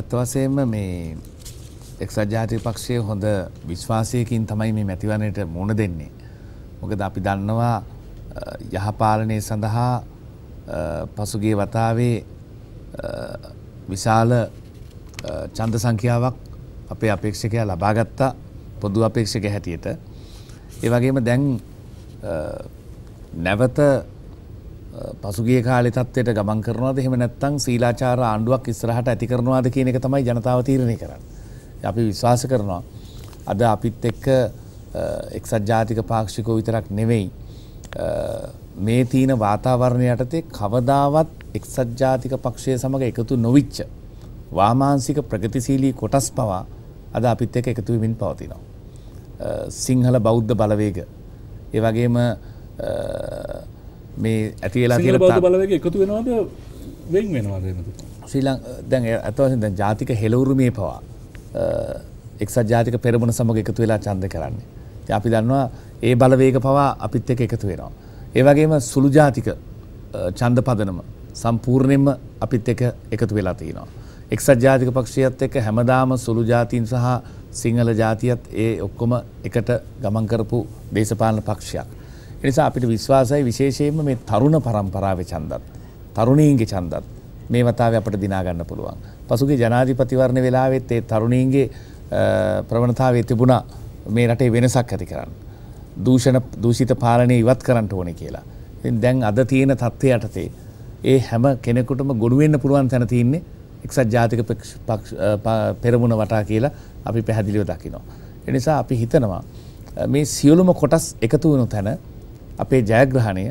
ඇත්තවසයෙන්ම මේ එක්සජාතිය පක්ෂය හොඳ විශ්වාසයකින් තමයි මේ මැතිවරණයට මුණ දෙන්නේ. මොකද අපි දන්නවා යහපාලනය සඳහා පසුගේ වතාවේ විශාල චන්ද සංඛ්‍යාවක් අපේ අපේක්ෂකයා ලබාගත්තා පොදු අපේක්ෂක හැටියට ඒවගේම දැන් නැවත පසුගේ කාලි තත්වයට ගමන් කරනවාද එහෙම නැත්තං සීලාචාර ආණ්ඩුවක් ඉස්සරහට ඇති කරනවාද කියන එක තමයි ජනතාව තීරණය කරන්න. අපි විශ්වාස කරනවා. අද අපිත් එක්ක එක්සත් ජාතික පාක්ෂිකෝ විතරක් නෙවෙයි. මේ තියන වාතාවරණය යටතේ කවදාවත් එක්සත් ජාතික පක්ෂය සමඟ එකතු නොවිච්ච. වාමාන්සික ප්‍රගතිශීලී කොටස් පවා අද අපිත් එක්ක එකතුවමින් පවතිනවා. සිංහල බෞද්ධ බලවේග ඒ වගේම මේ ඇතිලා කියල බලවේග එකතු වෙනවාද වෙන් වෙනවාද ශ්‍රීලං දැන් ඇතවසෙන් දැන් ජාතික හෙලවුරුමේ පවා එක්සත් ජාතික පෙරමුණ සමග එකතු වෙලා චන්ද කරන්නේ. අපි දන්නවා ඒ බලවේග පවා අපිත් එක එකතු වෙනවා. ඒවගේම සුළු ජාතික චන්ද පදනම සම්පූර්ණයෙන්ම අපිත් එක එකතු වෙලා තියෙනවා. එක්සත් ජාතික පක්ෂයත් එක්ක හැමදාම සුළු ජාතීන් සහ සිංහල ජාතියත් ඒ ඔක්කොම එකට ගමන් කරපු දේශපාලන පක්ෂයක්. එනිසා අපිට විශ්වාසයි විශේෂයෙන්ම මේ තරුණ පරම්පරාවේ ඡන්දත්, තරුණීන්ගේ ඡන්දත් මේ වතාවේ අපිට දිනා ගන්න පුළුවන්. පසුගිය ජනාධිපතිවරණ වෙලාවෙත් ඒ තරුණීන්ගේ ප්‍රවණතාවය තිබුණා මේ රටේ වෙනසක් ඇති කරන්න. දූෂණ දූෂිත පාලනය ඉවත් කරන්න ඕනේ කියලා. ඉතින් දැන් අද තියෙන තත්ත්වය යටතේ ඒ හැම කෙනෙකුටම ගොනු වෙන්න පුළුවන් තැන තියෙන්නේ එක්සත් ජාතික පෙරමුණ වටා කියලා අපි පැහැදිලිව දකිනවා. එනිසා අපි හිතනවා මේ සියලුම කොටස් එකතු වුණු තැන අපේ ජයග්‍රහණය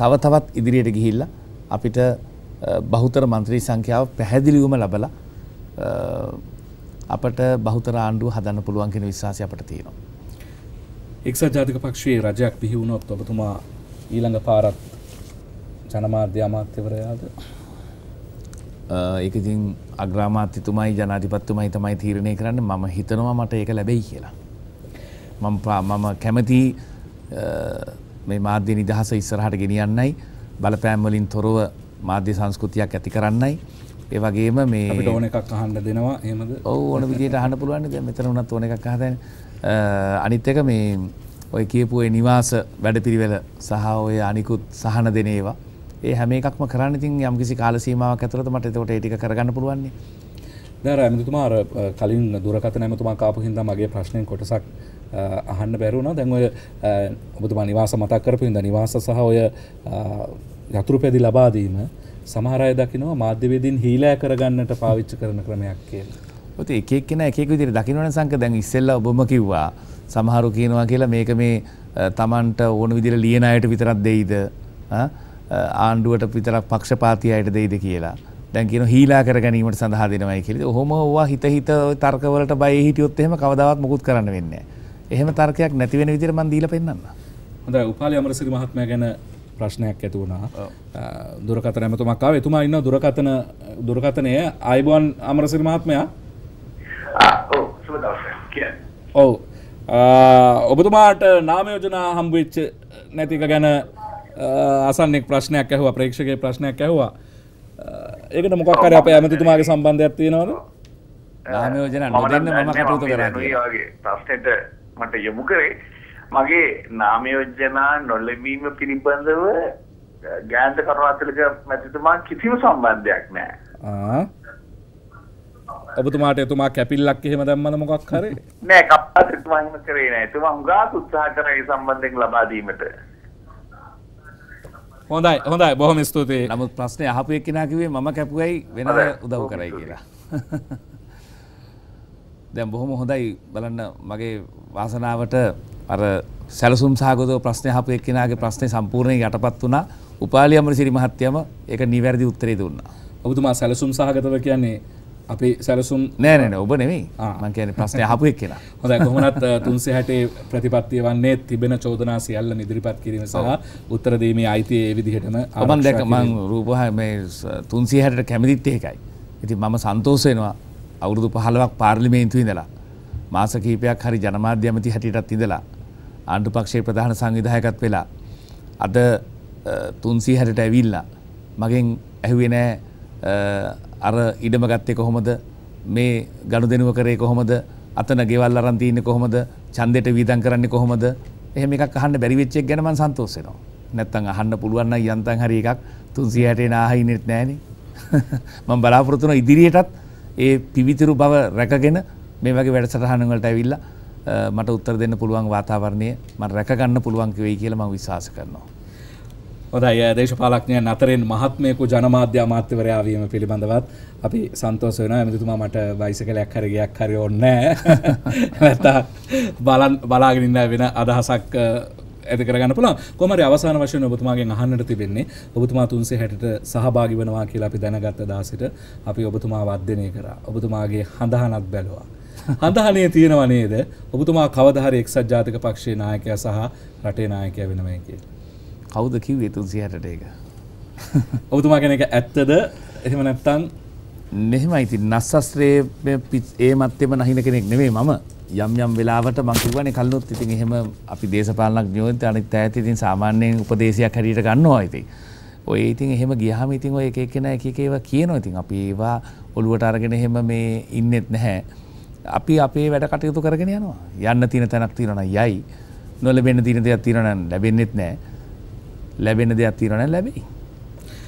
තව තවත් ඉදිරියට ගිහිල්ලා අපිට බහුතර මන්ත්‍රී සංඛ්‍යාව පැහැදිලිවම ලබලා අපට බහුතර ආණ්ඩුව හදන්න පුළුවන් කියන විශ්වාසය අපට තියෙනවා. එක්සත් ජාතික පක්ෂයේ රජයක් බිහි වුණොත් ඔබතුමා ඊළඟ පාරත් ජනමාධ්‍ය අමාත්‍යවරයාද ඒකතින් අග්‍රාමාත්‍යතුමයි ජනාධිපත්තුමයි තමයි තීරණය කරන්න මම හිතනවා මට ඒක ලැබෙයි කියලා. මම මම කැමති මේ මාධ්‍ය නිදහස ඉස්සරහට ගෙනියන්නයි බලපෑම්වලින් තොරව මාධ්‍ය සංස්කෘතියක් ඇති කරන්නයි. ඒවගේම මේ ඕන එකක් අහන්ඩ දෙනවා එම ඔව ඕන විදිට අහන පුළුවන් ද මෙතර වනත් ඕන එකක් අහතැන් අනිත් එක මේ ඔය කියපුේ නිවාස වැඩ පිරිවෙල සහ ඔය අනිකුත් සහන දෙනේවා ඒ හැම එකක්ම කරන්න ඉතින් යම්කිසි කාල සීමාවක් ඇතුළත මට එතකොට ඒ ටික කරගන්න පුළුවන් නේ දැන් ඇමතිතුමා අර කලින් දුරකථන ඇමතිතුමා කාපු හින්දා මගේ ප්‍රශ්නෙන් කොටසක් අහන්න බැරි වුණා දැන් ඔය ඔබතුමා නිවාස මතක් කරපු හින්දා නිවාස සහ ඔය යතුරු පැදි ලබා දීම සමහර අය දකිනවා මාධ්‍යවේදීන් හීලෑ කරගන්නට පාවිච්චි කරන ක්‍රමයක් කියලා ඔතේ එක එක්කෙනා එක එක විදිහට දකින්නවනේ සංක දැන් ඉස්සෙල්ලා ඔබම කිව්වා සමහරු කියනවා කියලා මේක මේ තමන්ට ඕන විදිහට ලියන අයට විතරක් දෙයිද ආණ්ඩුවට පිතරක් පක්ෂපාති අයට දෙයිද කියලා. දැන් කියන හීලා කර ගැනීමට සඳහා දෙනවයි කියලා. ඔහොම ඕවා හිත හිත තර්කවලට බය හිටියොත් එහෙම කවදාවත් මොකුත් කරන්න වෙන්නේ නැහැ. එහෙම තර්කයක් නැති වෙන විදිහට මම දීලා පෙන්නන්නම්. හොඳයි උපාලි අමරසිරි මහත්මයා ගැන ප්‍රශ්නයක් ඇති වුණා දුරකතන ඇමතුමක්කාව එතුමා ඉන්න දුරකතන දුරකතනය අයිබෝන් අමරසිරි මහත්මයා ඔව් ඔබතුමාට නාමයෝජනා හම්බුවෙච්ච නැතික ගැන අසන්නෙක් ප්‍රශ්නයක් ඇහුව ප්‍රේක්ෂකගේ ප්‍රශ්නයක් ඇහවා ඒකට මොකක් කර අප ඇමතිතුමාගේ සම්බන්ධයක් තියෙනවද ආයෝජන නොදන්න මම කටයුතු කරන්නේ ප්‍රශ්නයට මට යොමු කරේ මගේ නාමයෝජනා නොලැබීම පිළිබඳව ගෑන්ත කරුණාතිලක මැතිතුමා කිසිම සම්බන්ධයක් නෑ ඔබතුමාට එතුමා කැපිල්ලක් එහෙම දැම්මද මොකක් හරි [laughs] නෑ කප්පාතුමා එහෙම කරේ නෑ එතුමා හුඟා උත්සාහ කරේ සම්බන්ධයෙන් ලබා දීමට හොඳයි හොඳයි බොහොම ස්තුතියි නමුත් ප්‍රශ්නය අහපුය කෙනකිවේ ම කැපුවයි වෙනව උදව් කරයි කියලා. [laughs] දැම් බොහොම හොඳයි බලන්න මගේ වාසනාවට අර සැලසුම් සාගත ප්‍රශ්නය හපු එක්කෙනගේ ප්‍රශ්නය සම්පූර්ණය යටපත් වුණා උපාලියමර සිරිමහත්්‍යයම එක නිවැරදි උත්තරේ දුන්න. ඔබතුමා සැලසුම් සහගතව කියන්නේ අපි සැලසුම් නෑනන ඔබ නෙවෙයි මංකන ප්‍රශ්නය හපුයක් කියලා හොඳ කොමනත් තුන්සේ හැටේ ප්‍රතිපත්තිය වන්නේ තිබෙන චෝදනා සියල්ල ඉදිරිපත් කිරීම සහ උත්තරදීමේ අයිතිය ඒ විදිහටම අබන් දැක මං රූපහ මේ තුන්සේ හැට කැමිදිත් ඒකයි ඉති මම සන්තෝසයනවා අවුරුදු පහලවක් පාර්ලිමේන්තු ඉඳලා මාස කීපයක් හරි ජනමාධ්‍යමති හැටියටත් ඉඳලා ආණ්ඩු පක්ෂයේ ප්‍රධාන සංවිධායකත් වෙලා අද තුන්සී හැටට ඇවිල්ලා මගෙන් ඇහුවේ නෑ අර ඉඩම ගත්තේ කොහොමද මේ ගණු දෙනුව කරේ කොහොමද අතන ගෙවල් අරන්තිීන්න කොහොමද චන්දෙට වීදන් කරන්නේ කොහොමද එහෙම එකක් අහන්න බැරිවෙච්චෙක් ගැනම සන්තෝසෙනවා නැත්තං අහන්න පුළුවන්න යන්තන් හරි එකක් තුන්සිහටේ නාහහිනෙත් නෑන මං බලාපොරොතුන ඉදිරියටත් ඒ පිවිතුරු බව රැකගෙන මේ වගේ වැඩසටහනවලට ඇවිල්ලා මට උත්තර දෙන්න පුළුවන් වාතාවරණය මට රැකගන්න පුළුවන්කිවෙයි කියලා මං විශවාස කරනවා. හොඳයි දේශපාලඥයන් අතරෙන් මහත්මයෙකු ජනමාධ්‍ය අමාත්‍යවරයා වීම පිළිබඳවත් අපි සන්තෝෂ වෙනවා එමෙතුමා මට බයිසිකලයක් හරි ගියක් හරි ඕනේ [laughs] බලන් බලාගෙන ඉන්න වෙන අදහසක් ඇති කරගන්න පුළුවන් කොහමරි අවසාන වශයෙන් ඔබතුමාගෙන් අහන්නට තිබෙන්නේ ඔබතුමා 360ට සහභාගී වෙනවා කියලා අපි දැනගත් දාසිට අපි ඔබතුමා වර්ධනය කරා ඔබතුමාගේ හඳහනක් බැලුවා හඳහනේ තියෙනව නේද ඔබතුමා කවදා හරි එක්සත් ජාතික පක්ෂයේ නායකයා සහ රටේ නායකයා වෙනවා කියලා කවුද කිව්වේ තුන්සි හැටට එක ඔබතුමා කෙනෙක ඇත්තද එහෙම නැත්තන් මෙහෙම ඉති නස්සස්ත්‍රයේ ඒ මත්තෙම නහින කෙනෙක් නෙවේ මම යම් යම් වෙලාවට මංකිවන කල්ලොත් ඉතින් එහෙම අපි දේශපාලනක් නියෝන්ත අනිත් ඇත ඉතින් සාමාන්‍යයෙන් උපදේශයක් හැටියට ගන්නවා ඉතින් ඔය ඉතින් එහෙම ගියහම ඉතින් ඔය එක එකන එක එක ඒවා කියනවා ඉතින් අපි ඒවා ඔළුවට අරගෙන එහෙම මේ ඉන්නෙත් නැහැ අපි අපේ වැඩ කටයුතු කරගෙන යනවා යන්න තියෙන තැනක් තියෙනවා යයි නොලැබෙන්න තියෙන දෙයක් තියෙනවා නම් ලැබෙන්නෙත් නැහැ ලැබෙන දෙයක් තියෙනවන ලැබෙයි.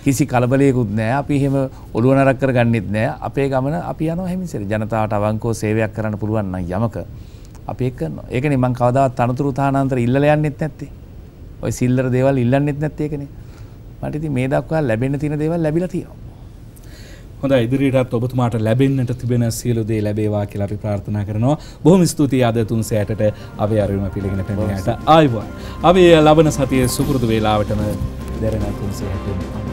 කිසි කලබලයකුත් නෑ අපි හෙම ඔළුව නරක්කර ගන්නෙත් නෑ අපේ ගමන අපි යන හෙමිසර ජනතාවට අවංකෝ සේවයක් කරන්න පුළුවන් යමක අපි එක්කන්න ඒකන මං කවදාවත් තනතුරු තානාන්තර ඉල්ල යන්නෙත් නැත්තේ ඔය සිල්ලර දේවල් ඉල්ලන්නෙත් නැත්තේකනේ මට ඉතින් මේ දක්වා ලැබෙන තියෙන දේවල් ලැබිලා තියෙනවා හොඳ ඉදිරියටත් ඔබතුමාට ලැබෙන්නට තිබෙන සියලු දේ ලැබේවා කියලා අපි ප්‍රාර්ථනා කරනවා. බොහොම ස්තුතියි අද 308ට අපේ අරුම පිළිගෙන පැමිණියාට ආයිබෝන්. අපි ලබන සතියේ සුපුරුදු වේලාවටම දැරණ 308